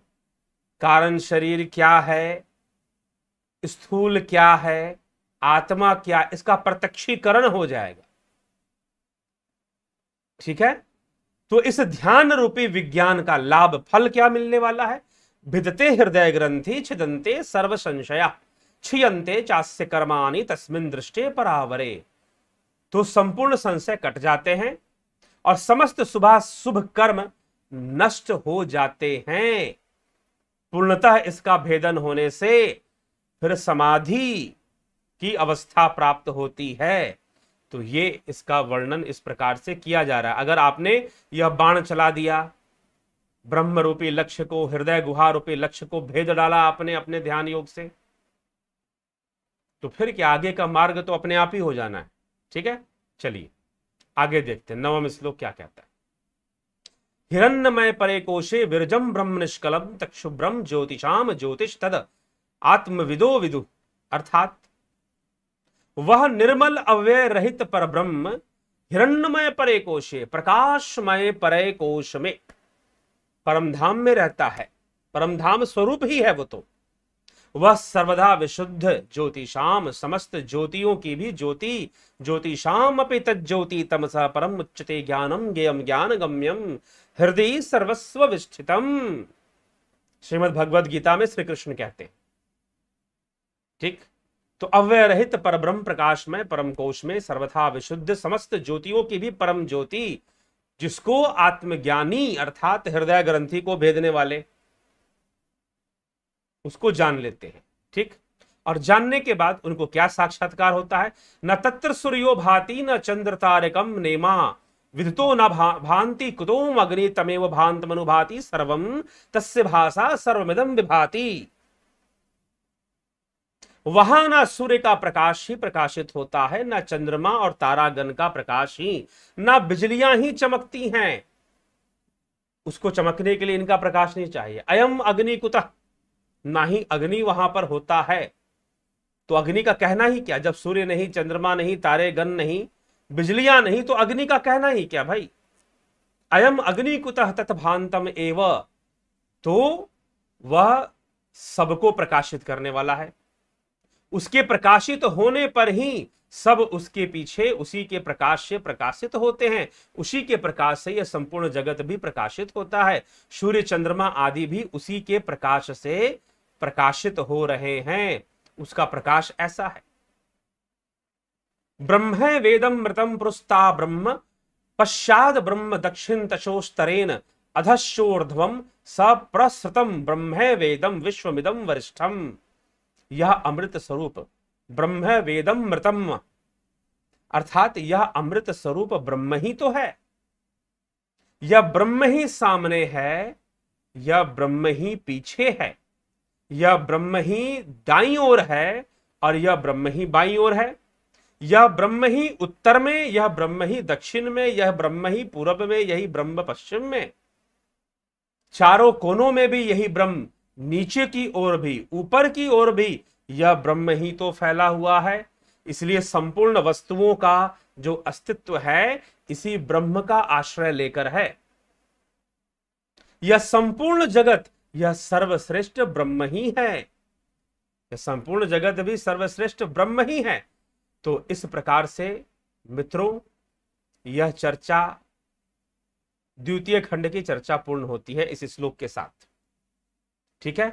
कारण शरीर क्या है स्थूल क्या है आत्मा क्या इसका प्रत्यक्षीकरण हो जाएगा ठीक है तो इस ध्यान रूपी विज्ञान का लाभ फल क्या मिलने वाला है भिदते हृदय ग्रंथि छिदंते सर्व संशया क्षीयते चास्य कर्माणी तस्मिन दृष्टि परावरे तो संपूर्ण संशय कट जाते हैं और समस्त सुभा शुभ कर्म नष्ट हो जाते हैं पूर्णतः इसका भेदन होने से फिर समाधि की अवस्था प्राप्त होती है तो ये इसका वर्णन इस प्रकार से किया जा रहा है अगर आपने यह बाण चला दिया ब्रह्म रूपी लक्ष्य को हृदय गुहा रूपी लक्ष्य को भेद डाला आपने अपने ध्यान योग से तो फिर क्या आगे का मार्ग तो अपने आप ही हो जाना है ठीक है चलिए आगे देखते हैं नवम श्लोक क्या कहता है हिरण्यमय परे कोशे विरजम ब्रह्म निष्कलम तक्षुभ्रम ज्योतिषाम ज्योतिष तद आत्मविदो विदु अर्थात वह निर्मल अव्यय रहित पर ब्रह्म हिरण्यमय परे कोशे प्रकाशमय परे कोश में परमधाम में रहता है परमधाम स्वरूप ही है वो तो वह सर्वदा विशुद्ध ज्योतिषाम समस्त ज्योतियों की भी ज्योति ज्योतिषाम अपि त्योति तमसा परम उच्चते ज्ञानम गेयम ज्ञान गम्यम हृदय सर्वस्व विष्ठितम श्रीमद भगवद गीता में श्री कृष्ण कहते ठीक तो अव्यय रहित ब्रह्म प्रकाश में परम कोश में सर्वथा विशुद्ध समस्त ज्योतियों की भी परम ज्योति जिसको आत्मज्ञानी अर्थात हृदय ग्रंथि को भेदने वाले उसको जान लेते हैं ठीक और जानने के बाद उनको क्या साक्षात्कार होता है न तत्र सूर्यो भाति न चंद्र तारकम नेमा विदतो न भा, भांति कुतोम अग्नि तमेव भांत मनुभाति सर्वम तस्य भाषा सर्वमिदम विभाति वहां ना सूर्य का प्रकाश ही प्रकाशित होता है ना चंद्रमा और तारागन का प्रकाश ही ना बिजलियां ही चमकती हैं उसको चमकने के लिए इनका प्रकाश नहीं चाहिए अयम अग्नि कुतः ना ही अग्नि वहां पर होता है तो अग्नि का कहना ही क्या जब सूर्य नहीं चंद्रमा नहीं तारे गन नहीं बिजलियां नहीं तो अग्नि का कहना ही क्या भाई अयम अग्नि कुतः तथ भांतम एव तो वह सबको प्रकाशित करने वाला है उसके प्रकाशित होने पर ही सब उसके पीछे उसी के प्रकाश से प्रकाशित होते हैं उसी के प्रकाश से यह संपूर्ण जगत भी प्रकाशित होता है सूर्य चंद्रमा आदि भी उसी के प्रकाश से प्रकाशित हो रहे हैं उसका प्रकाश ऐसा है ब्रह्म वेदम मृतम पुरुस्ता ब्रह्म पश्चात ब्रह्म दक्षिण तशोस्तरेन अधश्चोर्धवम सप्रसृतम ब्रह्म वेदम विश्वमिदम वरिष्ठम यह अमृत स्वरूप ब्रह्म वेदम मृतम अर्थात यह अमृत स्वरूप ब्रह्म ही तो है यह ब्रह्म ही सामने है यह ब्रह्म ही पीछे है यह ब्रह्म ही दाई ओर है और यह ब्रह्म ही बाई ओर है यह ब्रह्म ही उत्तर में यह ब्रह्म ही दक्षिण में यह ब्रह्म ही पूर्व में यही ब्रह्म पश्चिम में चारों कोनों में भी यही ब्रह्म नीचे की ओर भी ऊपर की ओर भी यह ब्रह्म ही तो फैला हुआ है इसलिए संपूर्ण वस्तुओं का जो अस्तित्व है इसी ब्रह्म का आश्रय लेकर है यह संपूर्ण जगत यह सर्वश्रेष्ठ ब्रह्म ही है यह संपूर्ण जगत भी सर्वश्रेष्ठ ब्रह्म ही है तो इस प्रकार से मित्रों यह चर्चा द्वितीय खंड की चर्चा पूर्ण होती है इस श्लोक के साथ ठीक है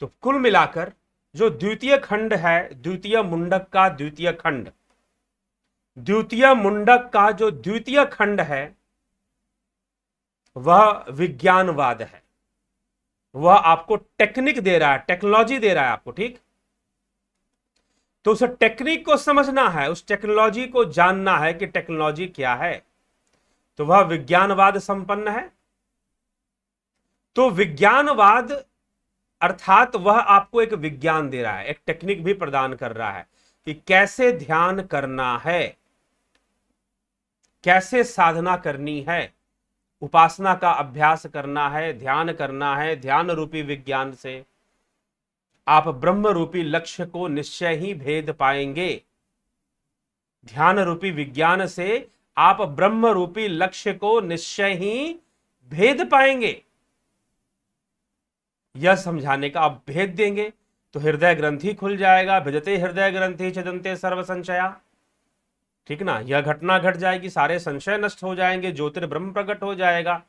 तो कुल मिलाकर जो द्वितीय खंड है द्वितीय मुंडक का द्वितीय खंड द्वितीय मुंडक का जो द्वितीय खंड है वह विज्ञानवाद है वह आपको टेक्निक दे रहा है टेक्नोलॉजी दे रहा है आपको ठीक तो उस टेक्निक को समझना है उस टेक्नोलॉजी को जानना है कि टेक्नोलॉजी क्या है तो वह विज्ञानवाद संपन्न है तो विज्ञानवाद अर्थात वह आपको एक विज्ञान दे रहा है एक टेक्निक भी प्रदान कर रहा है कि कैसे ध्यान करना है कैसे साधना करनी है उपासना का अभ्यास करना है ध्यान करना है ध्यान रूपी विज्ञान से आप ब्रह्म रूपी लक्ष्य को निश्चय ही भेद पाएंगे ध्यान रूपी विज्ञान से आप ब्रह्म रूपी लक्ष्य को निश्चय ही भेद पाएंगे यह समझाने का आप भेद देंगे तो हृदय ग्रंथि खुल जाएगा भिजते हृदय ग्रंथि छिदंते सर्व संचया ठीक ना यह घटना घट जाएगी सारे संशय नष्ट हो जाएंगे ज्योतिर्ब्रह्म प्रकट हो जाएगा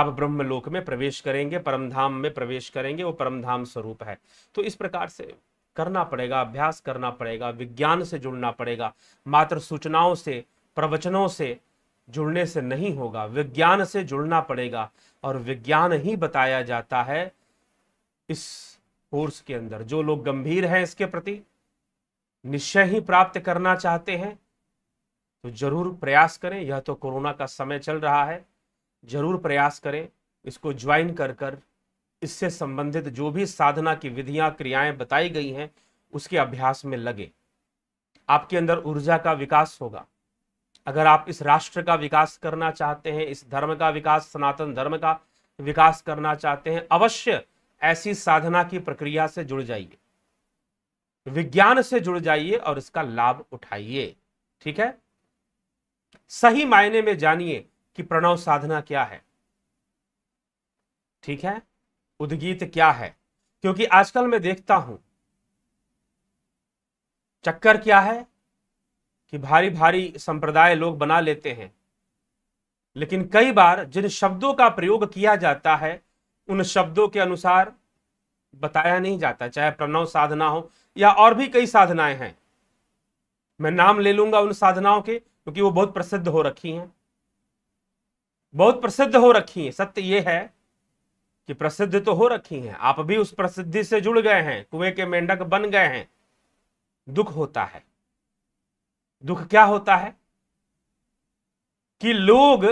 आप ब्रह्म लोक में प्रवेश करेंगे परमधाम में प्रवेश करेंगे वो परमधाम स्वरूप है तो इस प्रकार से करना पड़ेगा अभ्यास करना पड़ेगा विज्ञान से जुड़ना पड़ेगा मात्र सूचनाओं से प्रवचनों से जुड़ने से नहीं होगा विज्ञान से जुड़ना पड़ेगा और विज्ञान ही बताया जाता है इस कोर्स के अंदर जो लोग गंभीर हैं इसके प्रति निश्चय ही प्राप्त करना चाहते हैं तो जरूर प्रयास करें यह तो कोरोना का समय चल रहा है जरूर प्रयास करें इसको ज्वाइन कर कर इससे संबंधित जो भी साधना की विधियां क्रियाएं बताई गई हैं उसके अभ्यास में लगे आपके अंदर ऊर्जा का विकास होगा अगर आप इस राष्ट्र का विकास करना चाहते हैं इस धर्म का विकास सनातन धर्म का विकास करना चाहते हैं अवश्य ऐसी साधना की प्रक्रिया से जुड़ जाइए विज्ञान से जुड़ जाइए और इसका लाभ उठाइए ठीक है सही मायने में जानिए कि प्रणव साधना क्या है ठीक है उद्गीत क्या है क्योंकि आजकल मैं देखता हूं चक्कर क्या है कि भारी भारी संप्रदाय लोग बना लेते हैं लेकिन कई बार जिन शब्दों का प्रयोग किया जाता है उन शब्दों के अनुसार बताया नहीं जाता चाहे प्रणव साधना हो या और भी कई साधनाएं हैं मैं नाम ले लूंगा उन साधनाओं के क्योंकि वो बहुत प्रसिद्ध हो रखी हैं बहुत प्रसिद्ध हो रखी हैं सत्य ये है कि प्रसिद्ध तो हो रखी हैं आप भी उस प्रसिद्धि से जुड़ गए हैं कुएं के मेंढक बन गए हैं दुख होता है दुख क्या होता है कि लोग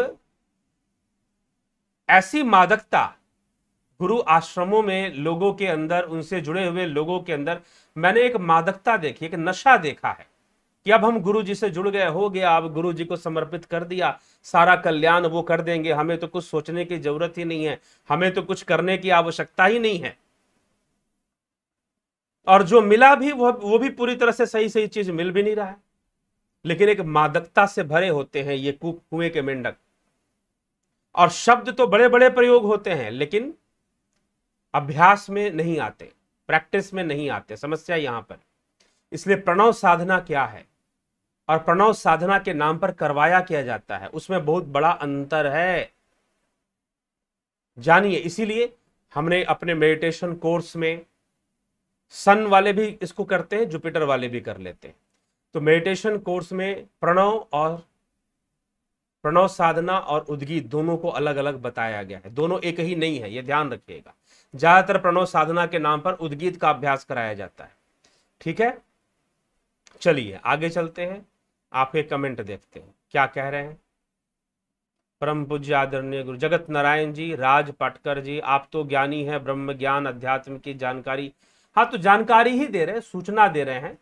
ऐसी मादकता गुरु आश्रमों में लोगों के अंदर उनसे जुड़े हुए लोगों के अंदर मैंने एक मादकता देखी एक नशा देखा है कि अब हम गुरु जी से जुड़ गए हो गया अब गुरु जी को समर्पित कर दिया सारा कल्याण वो कर देंगे हमें तो कुछ सोचने की जरूरत ही नहीं है हमें तो कुछ करने की आवश्यकता ही नहीं है और जो मिला भी वो वो भी पूरी तरह से सही सही चीज मिल भी नहीं रहा है लेकिन एक मादकता से भरे होते हैं ये कुएं के मेंढक और शब्द तो बड़े बड़े प्रयोग होते हैं लेकिन अभ्यास में नहीं आते प्रैक्टिस में नहीं आते समस्या यहां पर इसलिए प्रणव साधना क्या है और प्रणव साधना के नाम पर करवाया किया जाता है उसमें बहुत बड़ा अंतर है जानिए इसीलिए हमने अपने मेडिटेशन कोर्स में सन वाले भी इसको करते हैं जुपिटर वाले भी कर लेते हैं तो मेडिटेशन कोर्स में प्रणव और प्रणव साधना और उदगी दोनों को अलग अलग बताया गया है दोनों एक ही नहीं है ये ध्यान रखिएगा ज्यादातर प्रणव साधना के नाम पर उद्गीत का अभ्यास कराया जाता है ठीक है चलिए आगे चलते हैं आपके कमेंट देखते हैं क्या कह रहे हैं परम पूज्य आदरणीय गुरु जगत नारायण जी राज पाटकर जी आप तो ज्ञानी हैं ब्रह्म ज्ञान अध्यात्म की जानकारी हाँ तो जानकारी ही दे रहे हैं सूचना दे रहे हैं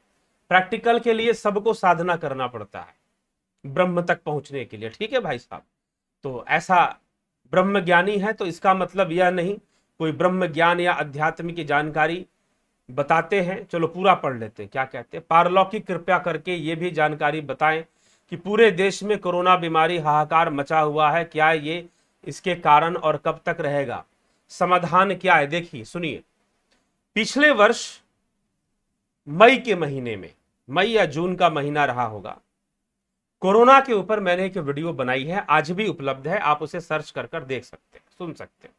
प्रैक्टिकल के लिए सबको साधना करना पड़ता है ब्रह्म तक पहुंचने के लिए ठीक है भाई साहब तो ऐसा ब्रह्म ज्ञानी है तो इसका मतलब यह नहीं कोई ब्रह्म ज्ञान या अध्यात्म की जानकारी बताते हैं चलो पूरा पढ़ लेते हैं क्या कहते हैं पारलौकिक कृपया करके ये भी जानकारी बताएं कि पूरे देश में कोरोना बीमारी हाहाकार मचा हुआ है क्या ये इसके कारण और कब तक रहेगा समाधान क्या है देखिए सुनिए पिछले वर्ष मई के महीने में मई या जून का महीना रहा होगा कोरोना के ऊपर मैंने एक वीडियो बनाई है आज भी उपलब्ध है आप उसे सर्च कर कर देख सकते हैं सुन सकते हैं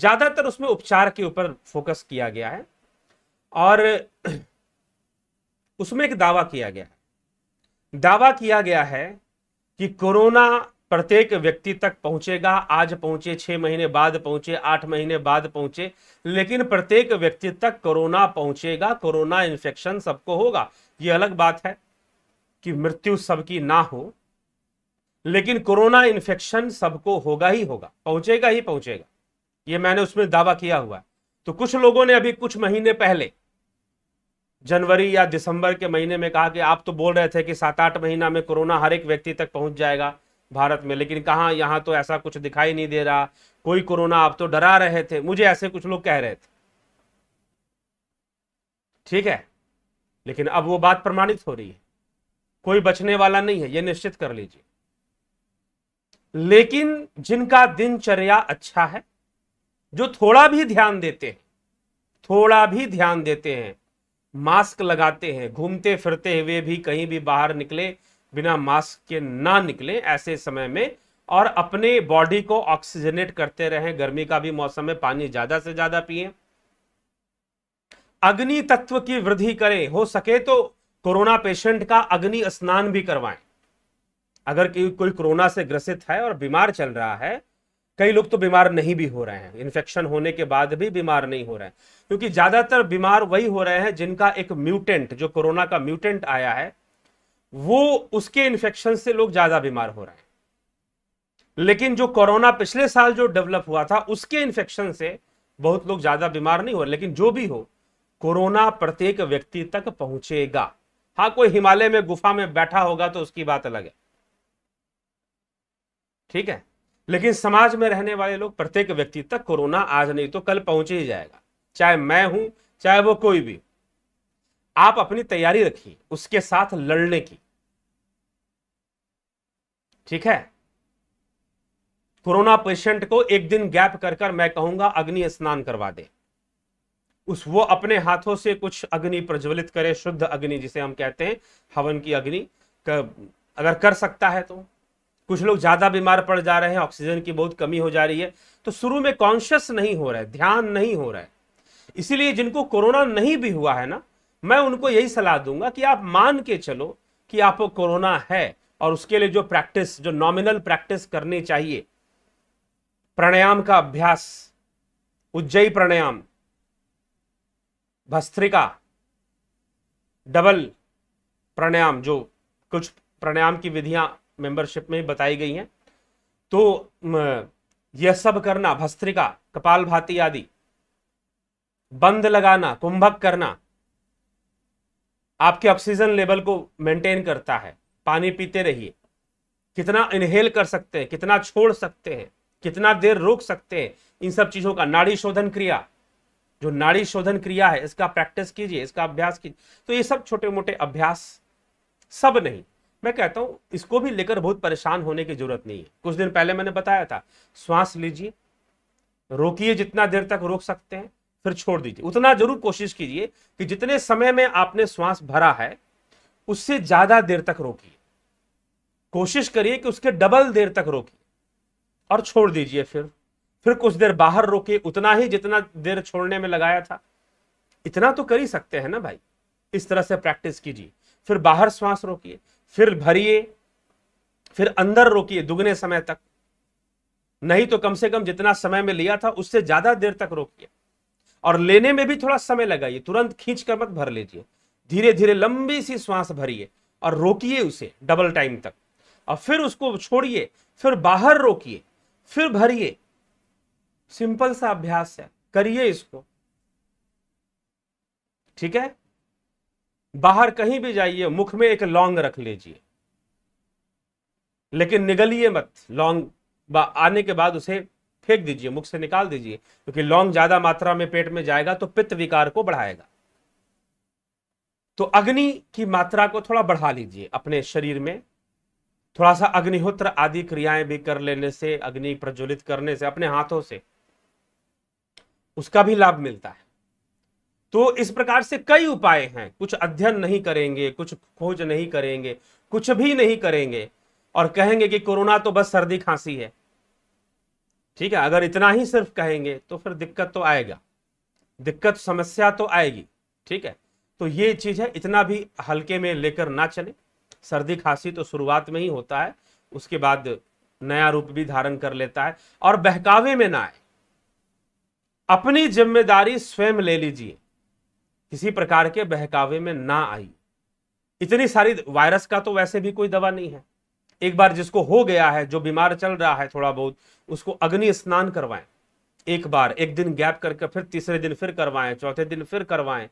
ज्यादातर उसमें उपचार के ऊपर फोकस किया गया है और [clears throat] उसमें एक दावा किया गया है दावा किया गया है कि कोरोना प्रत्येक व्यक्ति तक पहुंचेगा आज पहुंचे छह महीने बाद पहुंचे आठ महीने बाद पहुंचे लेकिन प्रत्येक व्यक्ति तक कोरोना पहुंचेगा कोरोना इन्फेक्शन सबको होगा ये अलग बात है कि मृत्यु सबकी ना हो लेकिन कोरोना इन्फेक्शन सबको होगा ही होगा पहुंचेगा ही पहुंचेगा ये मैंने उसमें दावा किया हुआ है तो कुछ लोगों ने अभी कुछ महीने पहले जनवरी या दिसंबर के महीने में कहा कि आप तो बोल रहे थे कि सात आठ महीना में कोरोना हर एक व्यक्ति तक पहुंच जाएगा भारत में लेकिन कहाँ यहाँ तो ऐसा कुछ दिखाई नहीं दे रहा कोई कोरोना आप तो डरा रहे थे मुझे ऐसे कुछ लोग कह रहे थे ठीक है लेकिन अब वो बात प्रमाणित हो रही है कोई बचने वाला नहीं है ये निश्चित कर लीजिए लेकिन जिनका दिनचर्या अच्छा है जो थोड़ा भी ध्यान देते हैं थोड़ा भी ध्यान देते हैं मास्क लगाते हैं घूमते फिरते हुए भी कहीं भी बाहर निकले बिना मास्क के ना निकले ऐसे समय में और अपने बॉडी को ऑक्सीजनेट करते रहें गर्मी का भी मौसम है पानी ज्यादा से ज्यादा पिए अग्नि तत्व की वृद्धि करें हो सके तो कोरोना पेशेंट का अग्नि स्नान भी करवाएं अगर कोई कोरोना से ग्रसित है और बीमार चल रहा है कई लोग तो बीमार नहीं भी हो रहे हैं इन्फेक्शन होने के बाद भी बीमार नहीं हो रहे हैं क्योंकि ज्यादातर बीमार वही हो रहे हैं जिनका एक म्यूटेंट जो कोरोना का म्यूटेंट आया है वो उसके इन्फेक्शन से लोग ज्यादा बीमार हो रहे हैं लेकिन जो कोरोना पिछले साल जो डेवलप हुआ था उसके इन्फेक्शन से बहुत लोग ज्यादा बीमार नहीं हो रहे लेकिन जो भी हो कोरोना प्रत्येक व्यक्ति तक पहुंचेगा हाँ कोई हिमालय में गुफा में बैठा होगा तो उसकी बात अलग है ठीक है लेकिन समाज में रहने वाले लोग प्रत्येक व्यक्ति तक कोरोना आज नहीं तो कल पहुंच ही जाएगा चाहे मैं हूं चाहे वो कोई भी आप अपनी तैयारी रखिए उसके साथ लड़ने की ठीक है कोरोना पेशेंट को एक दिन गैप कर कर मैं कहूंगा अग्नि स्नान करवा दे उस वो अपने हाथों से कुछ अग्नि प्रज्वलित करे शुद्ध अग्नि जिसे हम कहते हैं हवन की अग्नि अगर कर सकता है तो कुछ लोग ज़्यादा बीमार पड़ जा रहे हैं ऑक्सीजन की बहुत कमी हो जा रही है तो शुरू में कॉन्शियस नहीं हो रहा है ध्यान नहीं हो रहा है इसीलिए जिनको कोरोना नहीं भी हुआ है ना मैं उनको यही सलाह दूंगा कि आप मान के चलो कि आपको कोरोना है और उसके लिए जो प्रैक्टिस जो नॉमिनल प्रैक्टिस करनी चाहिए प्राणायाम का अभ्यास उज्जयी प्राणायाम भस्त्रिका डबल प्राणायाम जो कुछ प्राणायाम की विधियां मेंबरशिप में बताई गई हैं तो यह सब करना भस्त्रिका कपाल भाती आदि बंद लगाना कुंभक करना आपके ऑक्सीजन लेवल को मेंटेन करता है पानी पीते रहिए कितना इनहेल कर सकते हैं कितना छोड़ सकते हैं कितना देर रोक सकते हैं इन सब चीज़ों का नाड़ी शोधन क्रिया जो नाड़ी शोधन क्रिया है इसका प्रैक्टिस कीजिए इसका अभ्यास कीजिए तो ये सब छोटे मोटे अभ्यास सब नहीं मैं कहता हूं इसको भी लेकर बहुत परेशान होने की जरूरत नहीं है कुछ दिन पहले मैंने बताया था श्वास लीजिए रोकिए जितना देर तक रोक सकते हैं फिर छोड़ दीजिए उतना जरूर कोशिश कीजिए कि जितने समय में आपने श्वास भरा है उससे ज्यादा देर तक रोकिए कोशिश करिए कि उसके डबल देर तक रोकिए और छोड़ दीजिए फिर फिर कुछ देर बाहर रोके उतना ही जितना देर छोड़ने में लगाया था इतना तो कर ही सकते हैं ना भाई इस तरह से प्रैक्टिस कीजिए फिर बाहर श्वास रोकिए फिर भरिए फिर अंदर रोकिए दुगने समय तक नहीं तो कम से कम जितना समय में लिया था उससे ज्यादा देर तक रोकिए और लेने में भी थोड़ा समय लगाइए तुरंत खींच कर मत भर लीजिए धीरे धीरे लंबी सी श्वास भरिए और रोकिए उसे डबल टाइम तक और फिर उसको छोड़िए फिर बाहर रोकिए फिर भरिए सिंपल सा अभ्यास है करिए इसको ठीक है बाहर कहीं भी जाइए मुख में एक लौंग रख लीजिए लेकिन निगलिए मत लौंग आने के बाद उसे फेंक दीजिए मुख से निकाल दीजिए क्योंकि तो लौंग ज्यादा मात्रा में पेट में जाएगा तो पित्त विकार को बढ़ाएगा तो अग्नि की मात्रा को थोड़ा बढ़ा लीजिए अपने शरीर में थोड़ा सा अग्निहोत्र आदि क्रियाएं भी कर लेने से अग्नि प्रज्वलित करने से अपने हाथों से उसका भी लाभ मिलता है तो इस प्रकार से कई उपाय हैं कुछ अध्ययन नहीं करेंगे कुछ खोज नहीं करेंगे कुछ भी नहीं करेंगे और कहेंगे कि कोरोना तो बस सर्दी खांसी है ठीक है अगर इतना ही सिर्फ कहेंगे तो फिर दिक्कत तो आएगा दिक्कत समस्या तो आएगी ठीक है तो ये चीज है इतना भी हल्के में लेकर ना चले सर्दी खांसी तो शुरुआत में ही होता है उसके बाद नया रूप भी धारण कर लेता है और बहकावे में ना आए अपनी जिम्मेदारी स्वयं ले लीजिए किसी प्रकार के बहकावे में ना आई इतनी सारी वायरस का तो वैसे भी कोई दवा नहीं है एक बार जिसको हो गया है जो बीमार चल रहा है थोड़ा बहुत उसको अग्नि स्नान करवाएं एक बार एक दिन गैप करके फिर तीसरे दिन फिर करवाएं चौथे दिन फिर करवाएं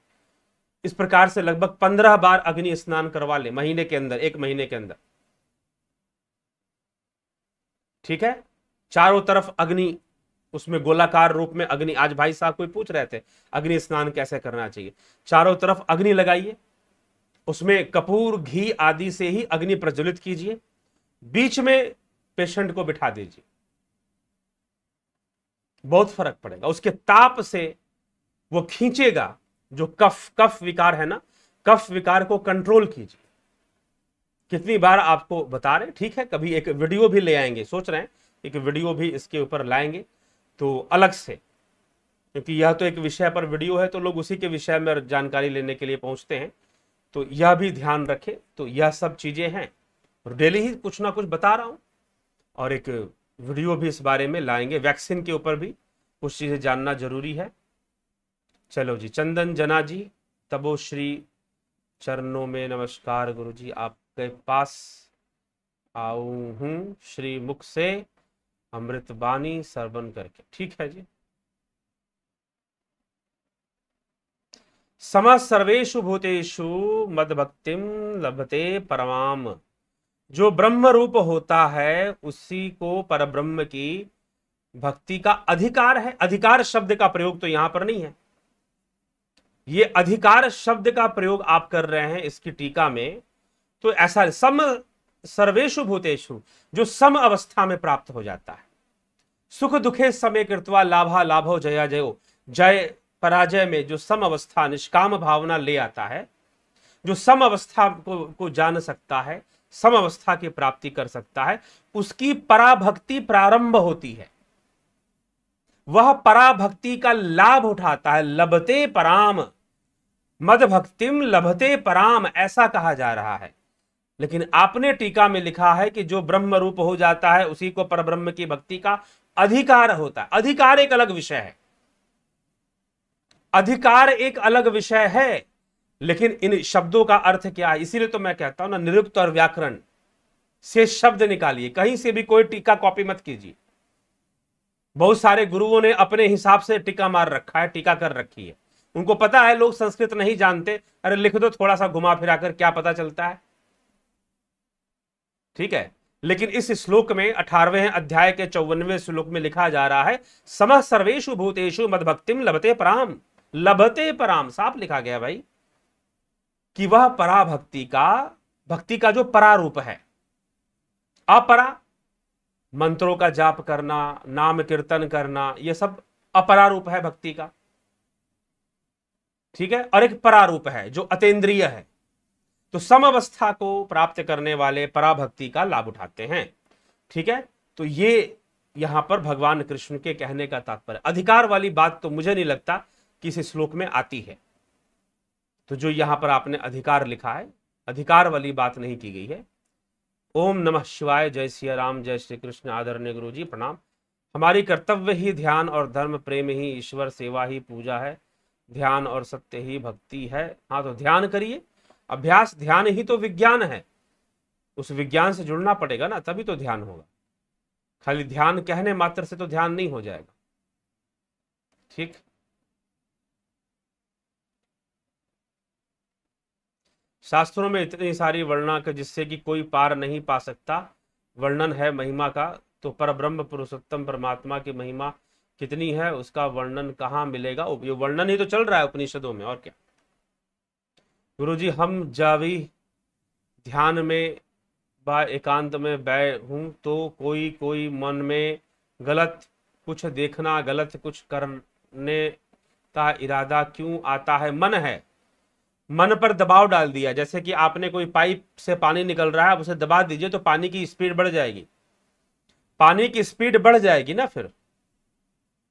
इस प्रकार से लगभग पंद्रह बार अग्नि स्नान करवा लें महीने के अंदर एक महीने के अंदर ठीक है चारों तरफ अग्नि उसमें गोलाकार रूप में अग्नि आज भाई साहब कोई पूछ रहे थे अग्नि स्नान कैसे करना चाहिए चारों तरफ अग्नि लगाइए उसमें कपूर घी आदि से ही अग्नि प्रज्वलित कीजिए बीच में पेशेंट को बिठा दीजिए बहुत फर्क पड़ेगा उसके ताप से वो खींचेगा जो कफ कफ विकार है ना कफ विकार को कंट्रोल कीजिए कितनी बार आपको बता रहे ठीक है कभी एक वीडियो भी ले आएंगे सोच रहे हैं एक वीडियो भी इसके ऊपर लाएंगे तो अलग से क्योंकि यह तो एक विषय पर वीडियो है तो लोग उसी के विषय में जानकारी लेने के लिए पहुंचते हैं तो यह भी ध्यान रखें तो यह सब चीज़ें हैं और डेली ही कुछ ना कुछ बता रहा हूँ और एक वीडियो भी इस बारे में लाएंगे वैक्सीन के ऊपर भी कुछ चीज़ें जानना जरूरी है चलो जी चंदन जना जी तबोश्री चरणों में नमस्कार गुरु जी आपके पास आऊ हूँ श्री मुख से अमृतबानी सर्वन करके ठीक है जी समा सर्वेशु भूतेषु मद भक्तिम लभते परमाम जो ब्रह्म रूप होता है उसी को परब्रह्म की भक्ति का अधिकार है अधिकार शब्द का प्रयोग तो यहां पर नहीं है ये अधिकार शब्द का प्रयोग आप कर रहे हैं इसकी टीका में तो ऐसा सम सर्वेशु भूतेषु जो सम अवस्था में प्राप्त हो जाता है सुख दुखे समय कृतवा लाभा लाभो जया जयो जय पराजय में जो सम अवस्था निष्काम भावना ले आता है जो सम अवस्था को, को जान सकता है सम अवस्था की प्राप्ति कर सकता है उसकी पराभक्ति प्रारंभ होती है वह पराभक्ति का लाभ उठाता है लभते पराम मद भक्तिम लभते पराम ऐसा कहा जा रहा है लेकिन आपने टीका में लिखा है कि जो ब्रह्म रूप हो जाता है उसी को परब्रह्म की भक्ति का अधिकार होता है अधिकार एक अलग विषय है अधिकार एक अलग विषय है लेकिन इन शब्दों का अर्थ क्या है इसीलिए तो मैं कहता हूं ना निरुक्त और व्याकरण से शब्द निकालिए कहीं से भी कोई टीका कॉपी मत कीजिए बहुत सारे गुरुओं ने अपने हिसाब से टीका मार रखा है टीका कर रखी है उनको पता है लोग संस्कृत नहीं जानते अरे लिख दो थोड़ा सा घुमा फिरा कर क्या पता चलता है ठीक है लेकिन इस श्लोक में अठारवे अध्याय के चौवनवे श्लोक में लिखा जा रहा है समह सर्वेशु मद मदभक्तिम लभते पराम लभते पराम साफ लिखा गया भाई कि वह पराभक्ति का भक्ति का जो परारूप है अपरा मंत्रों का जाप करना नाम कीर्तन करना यह सब अपरारूप है भक्ति का ठीक है और एक परारूप है जो अतेंद्रिय है तो सम अवस्था को प्राप्त करने वाले पराभक्ति का लाभ उठाते हैं ठीक है तो ये यहां पर भगवान कृष्ण के कहने का तात्पर्य अधिकार वाली बात तो मुझे नहीं लगता कि इस श्लोक में आती है तो जो यहां पर आपने अधिकार लिखा है अधिकार वाली बात नहीं की गई है ओम नमः शिवाय जय श्री राम जय श्री कृष्ण आदरणीय गुरु जी प्रणाम हमारी कर्तव्य ही ध्यान और धर्म प्रेम ही ईश्वर सेवा ही पूजा है ध्यान और सत्य ही भक्ति है हाँ तो ध्यान करिए अभ्यास ध्यान ही तो विज्ञान है उस विज्ञान से जुड़ना पड़ेगा ना तभी तो ध्यान होगा खाली ध्यान कहने मात्र से तो ध्यान नहीं हो जाएगा ठीक शास्त्रों में इतनी सारी वर्णना के जिससे कि कोई पार नहीं पा सकता वर्णन है महिमा का तो पर ब्रह्म पुरुषोत्तम परमात्मा की महिमा कितनी है उसका वर्णन कहाँ मिलेगा वर्णन ही तो चल रहा है उपनिषदों में और क्या गुरुजी हम जावी ध्यान में व एकांत में बै हूँ तो कोई कोई मन में गलत कुछ देखना गलत कुछ करने का इरादा क्यों आता है मन है मन पर दबाव डाल दिया जैसे कि आपने कोई पाइप से पानी निकल रहा है उसे दबा दीजिए तो पानी की स्पीड बढ़ जाएगी पानी की स्पीड बढ़ जाएगी ना फिर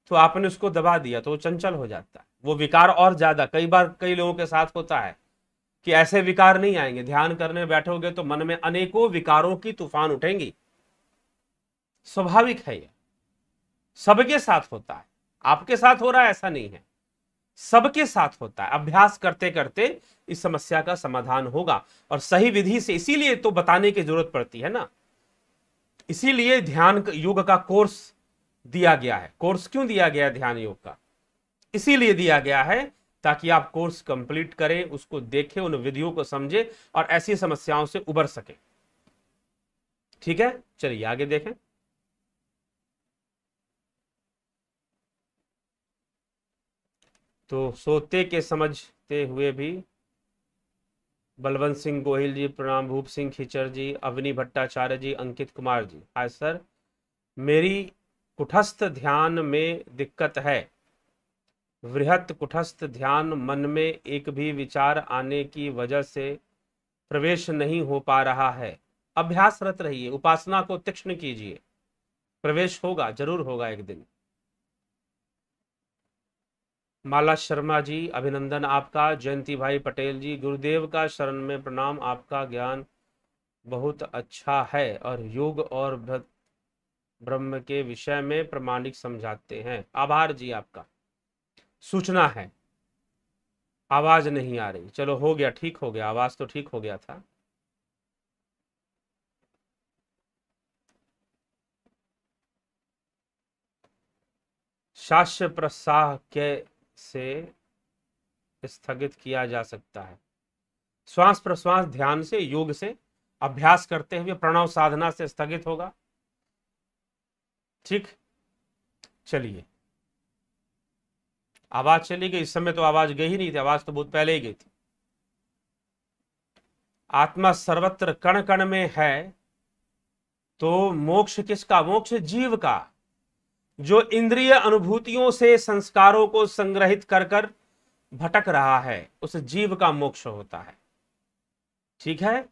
तो आपने उसको दबा दिया तो वो चंचल हो जाता है वो विकार और ज्यादा कई बार कई लोगों के साथ होता है कि ऐसे विकार नहीं आएंगे ध्यान करने बैठोगे तो मन में अनेकों विकारों की तूफान उठेंगी स्वाभाविक है यह सबके साथ होता है आपके साथ हो रहा है ऐसा नहीं है सबके साथ होता है अभ्यास करते करते इस समस्या का समाधान होगा और सही विधि से इसीलिए तो बताने की जरूरत पड़ती है ना इसीलिए ध्यान योग का कोर्स दिया गया है कोर्स क्यों दिया गया है ध्यान योग का इसीलिए दिया गया है ताकि आप कोर्स कंप्लीट करें उसको देखें उन विधियों को समझें और ऐसी समस्याओं से उबर सकें ठीक है चलिए आगे देखें तो सोते के समझते हुए भी बलवंत सिंह गोहिल जी प्रणाम भूप सिंह खिचर जी अवनी भट्टाचार्य जी अंकित कुमार जी हाय सर मेरी कुठस्थ ध्यान में दिक्कत है वृहत कुठस्थ ध्यान मन में एक भी विचार आने की वजह से प्रवेश नहीं हो पा रहा है अभ्यासरत रहिए उपासना को तीक्ष्ण कीजिए प्रवेश होगा जरूर होगा एक दिन माला शर्मा जी अभिनंदन आपका जयंती भाई पटेल जी गुरुदेव का शरण में प्रणाम आपका ज्ञान बहुत अच्छा है और योग और ब्रह्म के विषय में प्रमाणिक समझाते हैं आभार जी आपका सूचना है आवाज नहीं आ रही चलो हो गया ठीक हो गया आवाज तो ठीक हो गया था शास्य प्रसाह के से स्थगित किया जा सकता है श्वास प्रश्वास ध्यान से योग से अभ्यास करते हुए प्रणव साधना से स्थगित होगा ठीक चलिए आवाज चली गई इस समय तो आवाज गई ही नहीं थी आवाज तो बहुत पहले ही गई थी आत्मा सर्वत्र कण कण में है तो मोक्ष किसका मोक्ष जीव का जो इंद्रिय अनुभूतियों से संस्कारों को संग्रहित कर कर भटक रहा है उस जीव का मोक्ष होता है ठीक है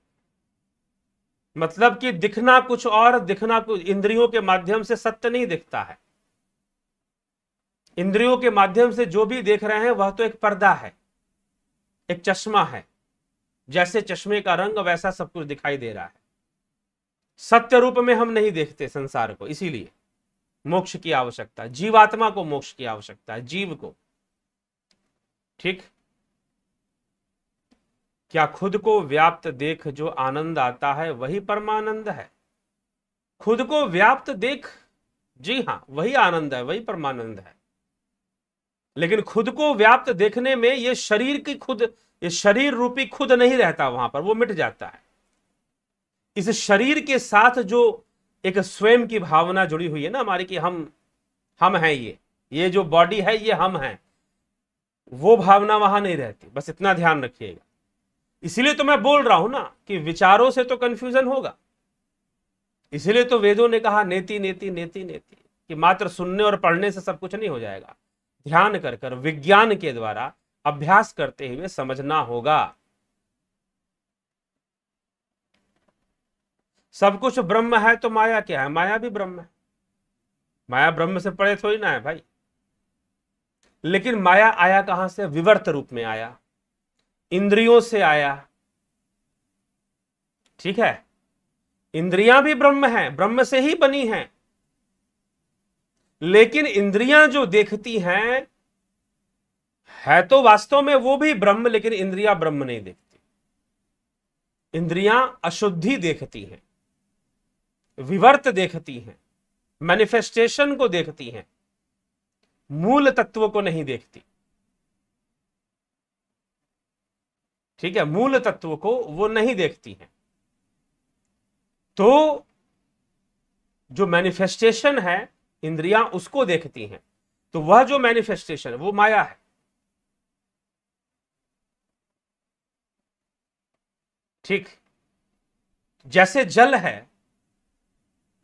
मतलब कि दिखना कुछ और दिखना कुछ इंद्रियों के माध्यम से सत्य नहीं दिखता है इंद्रियों के माध्यम से जो भी देख रहे हैं वह तो एक पर्दा है एक चश्मा है जैसे चश्मे का रंग वैसा सब कुछ दिखाई दे रहा है सत्य रूप में हम नहीं देखते संसार को इसीलिए मोक्ष की आवश्यकता जीवात्मा को मोक्ष की आवश्यकता है जीव को ठीक क्या खुद को व्याप्त देख जो आनंद आता है वही परमानंद है खुद को व्याप्त देख जी हाँ वही आनंद है वही परमानंद है लेकिन खुद को व्याप्त देखने में ये शरीर की खुद ये शरीर रूपी खुद नहीं रहता वहां पर वो मिट जाता है इस शरीर के साथ जो एक स्वयं की भावना जुड़ी हुई है ना हमारी कि हम हम हैं ये ये जो बॉडी है ये हम हैं वो भावना वहां नहीं रहती बस इतना ध्यान रखिएगा इसीलिए तो मैं बोल रहा हूं ना कि विचारों से तो कंफ्यूजन होगा इसीलिए तो वेदों ने कहा नेति नेति नेति नेति कि मात्र सुनने और पढ़ने से सब कुछ नहीं हो जाएगा ध्यान कर कर विज्ञान के द्वारा अभ्यास करते हुए समझना होगा सब कुछ ब्रह्म है तो माया क्या है माया भी ब्रह्म है माया ब्रह्म से पड़े थोड़ी ना है भाई लेकिन माया आया कहां से विवर्त रूप में आया इंद्रियों से आया ठीक है इंद्रियां भी ब्रह्म है ब्रह्म से ही बनी हैं लेकिन इंद्रियां जो देखती हैं है तो वास्तव में वो भी ब्रह्म लेकिन इंद्रिया ब्रह्म नहीं देखती इंद्रियां अशुद्धि देखती हैं विवर्त देखती हैं मैनिफेस्टेशन को देखती हैं मूल तत्व को नहीं देखती ठीक है मूल तत्व को वो नहीं देखती हैं तो जो मैनिफेस्टेशन है इंद्रियां उसको देखती हैं तो वह जो मैनिफेस्टेशन वो माया है ठीक जैसे जल है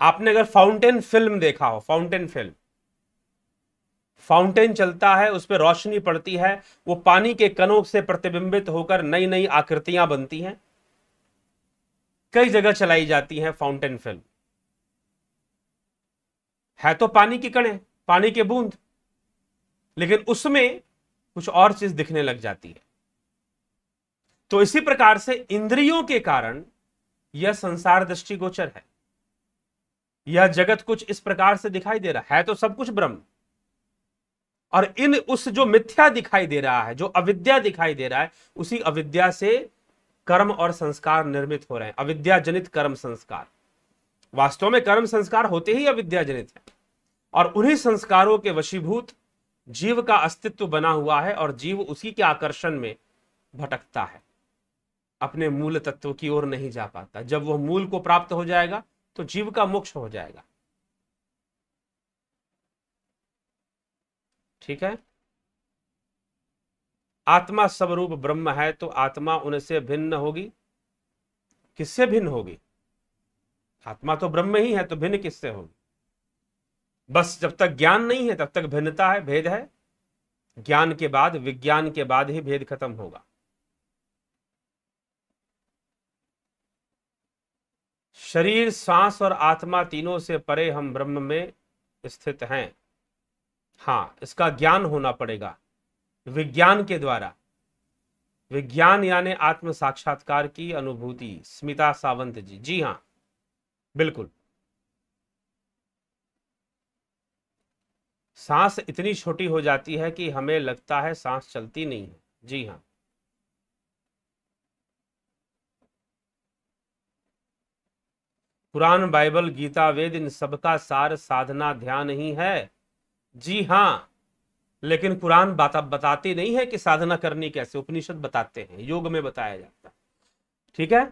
आपने अगर फाउंटेन फिल्म देखा हो फाउंटेन फिल्म फाउंटेन चलता है उस पर रोशनी पड़ती है वो पानी के कणों से प्रतिबिंबित होकर नई नई आकृतियां बनती हैं कई जगह चलाई जाती हैं फाउंटेन फिल्म है तो पानी की कणे पानी के बूंद लेकिन उसमें कुछ और चीज दिखने लग जाती है तो इसी प्रकार से इंद्रियों के कारण यह संसार दृष्टिगोचर है यह जगत कुछ इस प्रकार से दिखाई दे रहा है तो सब कुछ ब्रह्म और इन उस जो मिथ्या दिखाई दे रहा है जो अविद्या दिखाई दे रहा है उसी अविद्या से कर्म और संस्कार निर्मित हो रहे हैं अविद्या जनित कर्म संस्कार वास्तव में कर्म संस्कार होते ही अविद्या जनित है और उन्हीं संस्कारों के वशीभूत जीव का अस्तित्व बना हुआ है और जीव उसी के आकर्षण में भटकता है अपने मूल तत्व की ओर नहीं जा पाता जब वह मूल को प्राप्त हो जाएगा तो जीव का मोक्ष हो जाएगा ठीक है आत्मा स्वरूप ब्रह्म है तो आत्मा उनसे भिन्न होगी किससे भिन्न होगी आत्मा तो ब्रह्म ही है तो भिन्न किससे होगी बस जब तक ज्ञान नहीं है तब तक भिन्नता है भेद है ज्ञान के बाद विज्ञान के बाद ही भेद खत्म होगा शरीर सांस और आत्मा तीनों से परे हम ब्रह्म में स्थित हैं हाँ इसका ज्ञान होना पड़ेगा विज्ञान के द्वारा विज्ञान यानी आत्म साक्षात्कार की अनुभूति स्मिता सावंत जी जी हाँ बिल्कुल सांस इतनी छोटी हो जाती है कि हमें लगता है सांस चलती नहीं है जी हाँ कुरान बाइबल गीता वेद इन सबका सार साधना ध्यान ही है जी हाँ लेकिन कुरान बात बताती नहीं है कि साधना करनी कैसे उपनिषद बताते हैं योग में बताया जाता है ठीक है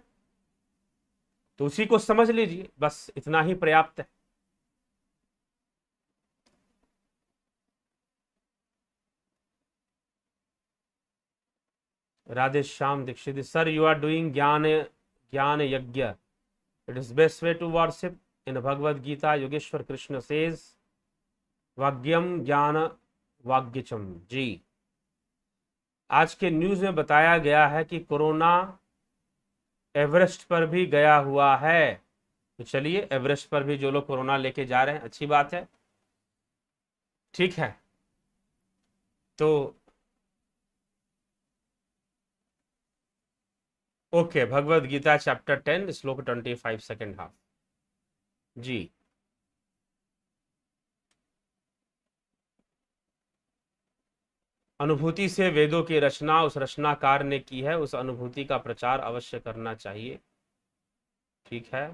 तो उसी को समझ लीजिए बस इतना ही पर्याप्त है Radhe Shyam Dikshit sir you are doing gyan gyan yagya it is best way to worship in Bhagavad Gita Yogeshwar Krishna says वाग्यम ज्ञान वाग्यचम जी आज के न्यूज में बताया गया है कि कोरोना एवरेस्ट पर भी गया हुआ है तो चलिए एवरेस्ट पर भी जो लोग कोरोना लेके जा रहे हैं अच्छी बात है ठीक है तो okay Bhagavad Gita chapter ten श्लोक ट्वेंटी फाइव सेकेंड हाफ जी अनुभूति से वेदों की रचना उस रचनाकार ने की है उस अनुभूति का प्रचार अवश्य करना चाहिए ठीक है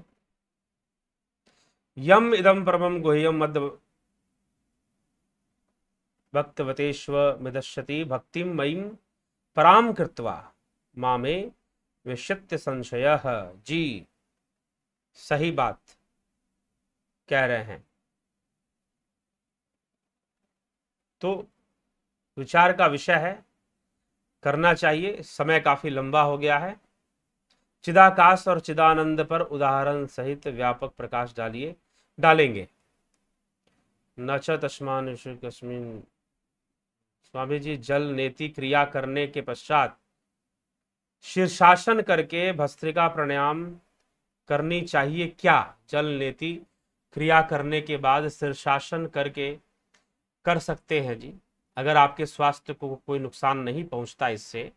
यम इदम परम गुह्यम मद भक्तवतेश्व मिदश्यति भक्ति मई पराम कृत्वा मामे विशित्य संशय जी सही बात कह रहे हैं तो विचार का विषय है करना चाहिए समय काफी लंबा हो गया है चिदाकाश और चिदानंद पर उदाहरण सहित व्यापक प्रकाश डालिए डालेंगे नच तस्मान कश्मीन स्वामी जी जल नेति क्रिया करने के पश्चात शीर्षासन करके भस्त्रिका प्राणायाम करनी चाहिए क्या जल नेति क्रिया करने के बाद शीर्षासन करके कर सकते हैं जी अगर आपके स्वास्थ्य को कोई नुकसान नहीं पहुंचता इससे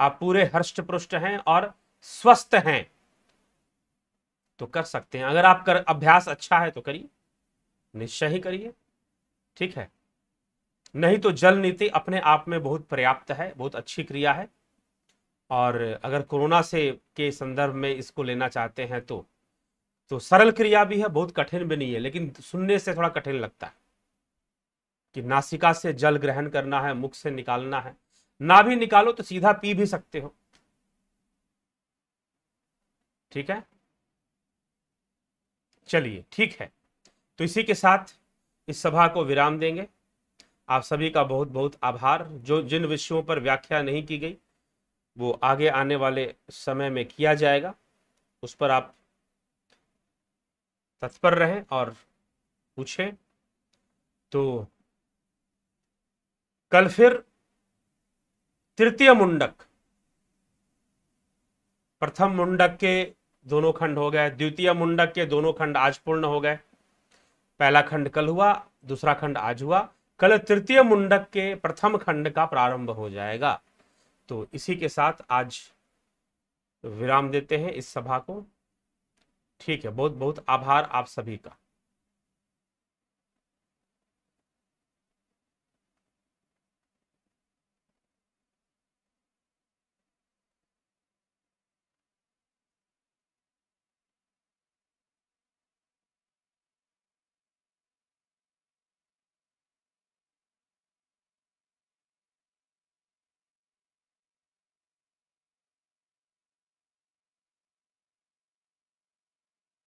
आप पूरे हर्ष्ट पुष्ट हैं और स्वस्थ हैं तो कर सकते हैं अगर आपका अभ्यास अच्छा है तो करिए निश्चय ही करिए ठीक है नहीं तो जल नीति अपने आप में बहुत पर्याप्त है बहुत अच्छी क्रिया है और अगर कोरोना से के संदर्भ में इसको लेना चाहते हैं तो तो सरल क्रिया भी है बहुत कठिन भी नहीं है लेकिन सुनने से थोड़ा कठिन लगता है कि नासिका से जल ग्रहण करना है मुख से निकालना है ना भी निकालो तो सीधा पी भी सकते हो ठीक है चलिए ठीक है तो इसी के साथ इस सभा को विराम देंगे आप सभी का बहुत बहुत आभार जो जिन विषयों पर व्याख्या नहीं की गई वो आगे आने वाले समय में किया जाएगा उस पर आप तत्पर रहें और पूछें तो कल फिर तृतीय मुंडक प्रथम मुंडक के दोनों खंड हो गए द्वितीय मुंडक के दोनों खंड आज पूर्ण हो गए पहला खंड कल हुआ दूसरा खंड आज हुआ कल तृतीय मुंडक के प्रथम खंड का प्रारंभ हो जाएगा तो इसी के साथ आज विराम देते हैं इस सभा को ठीक है बहुत बहुत आभार आप सभी का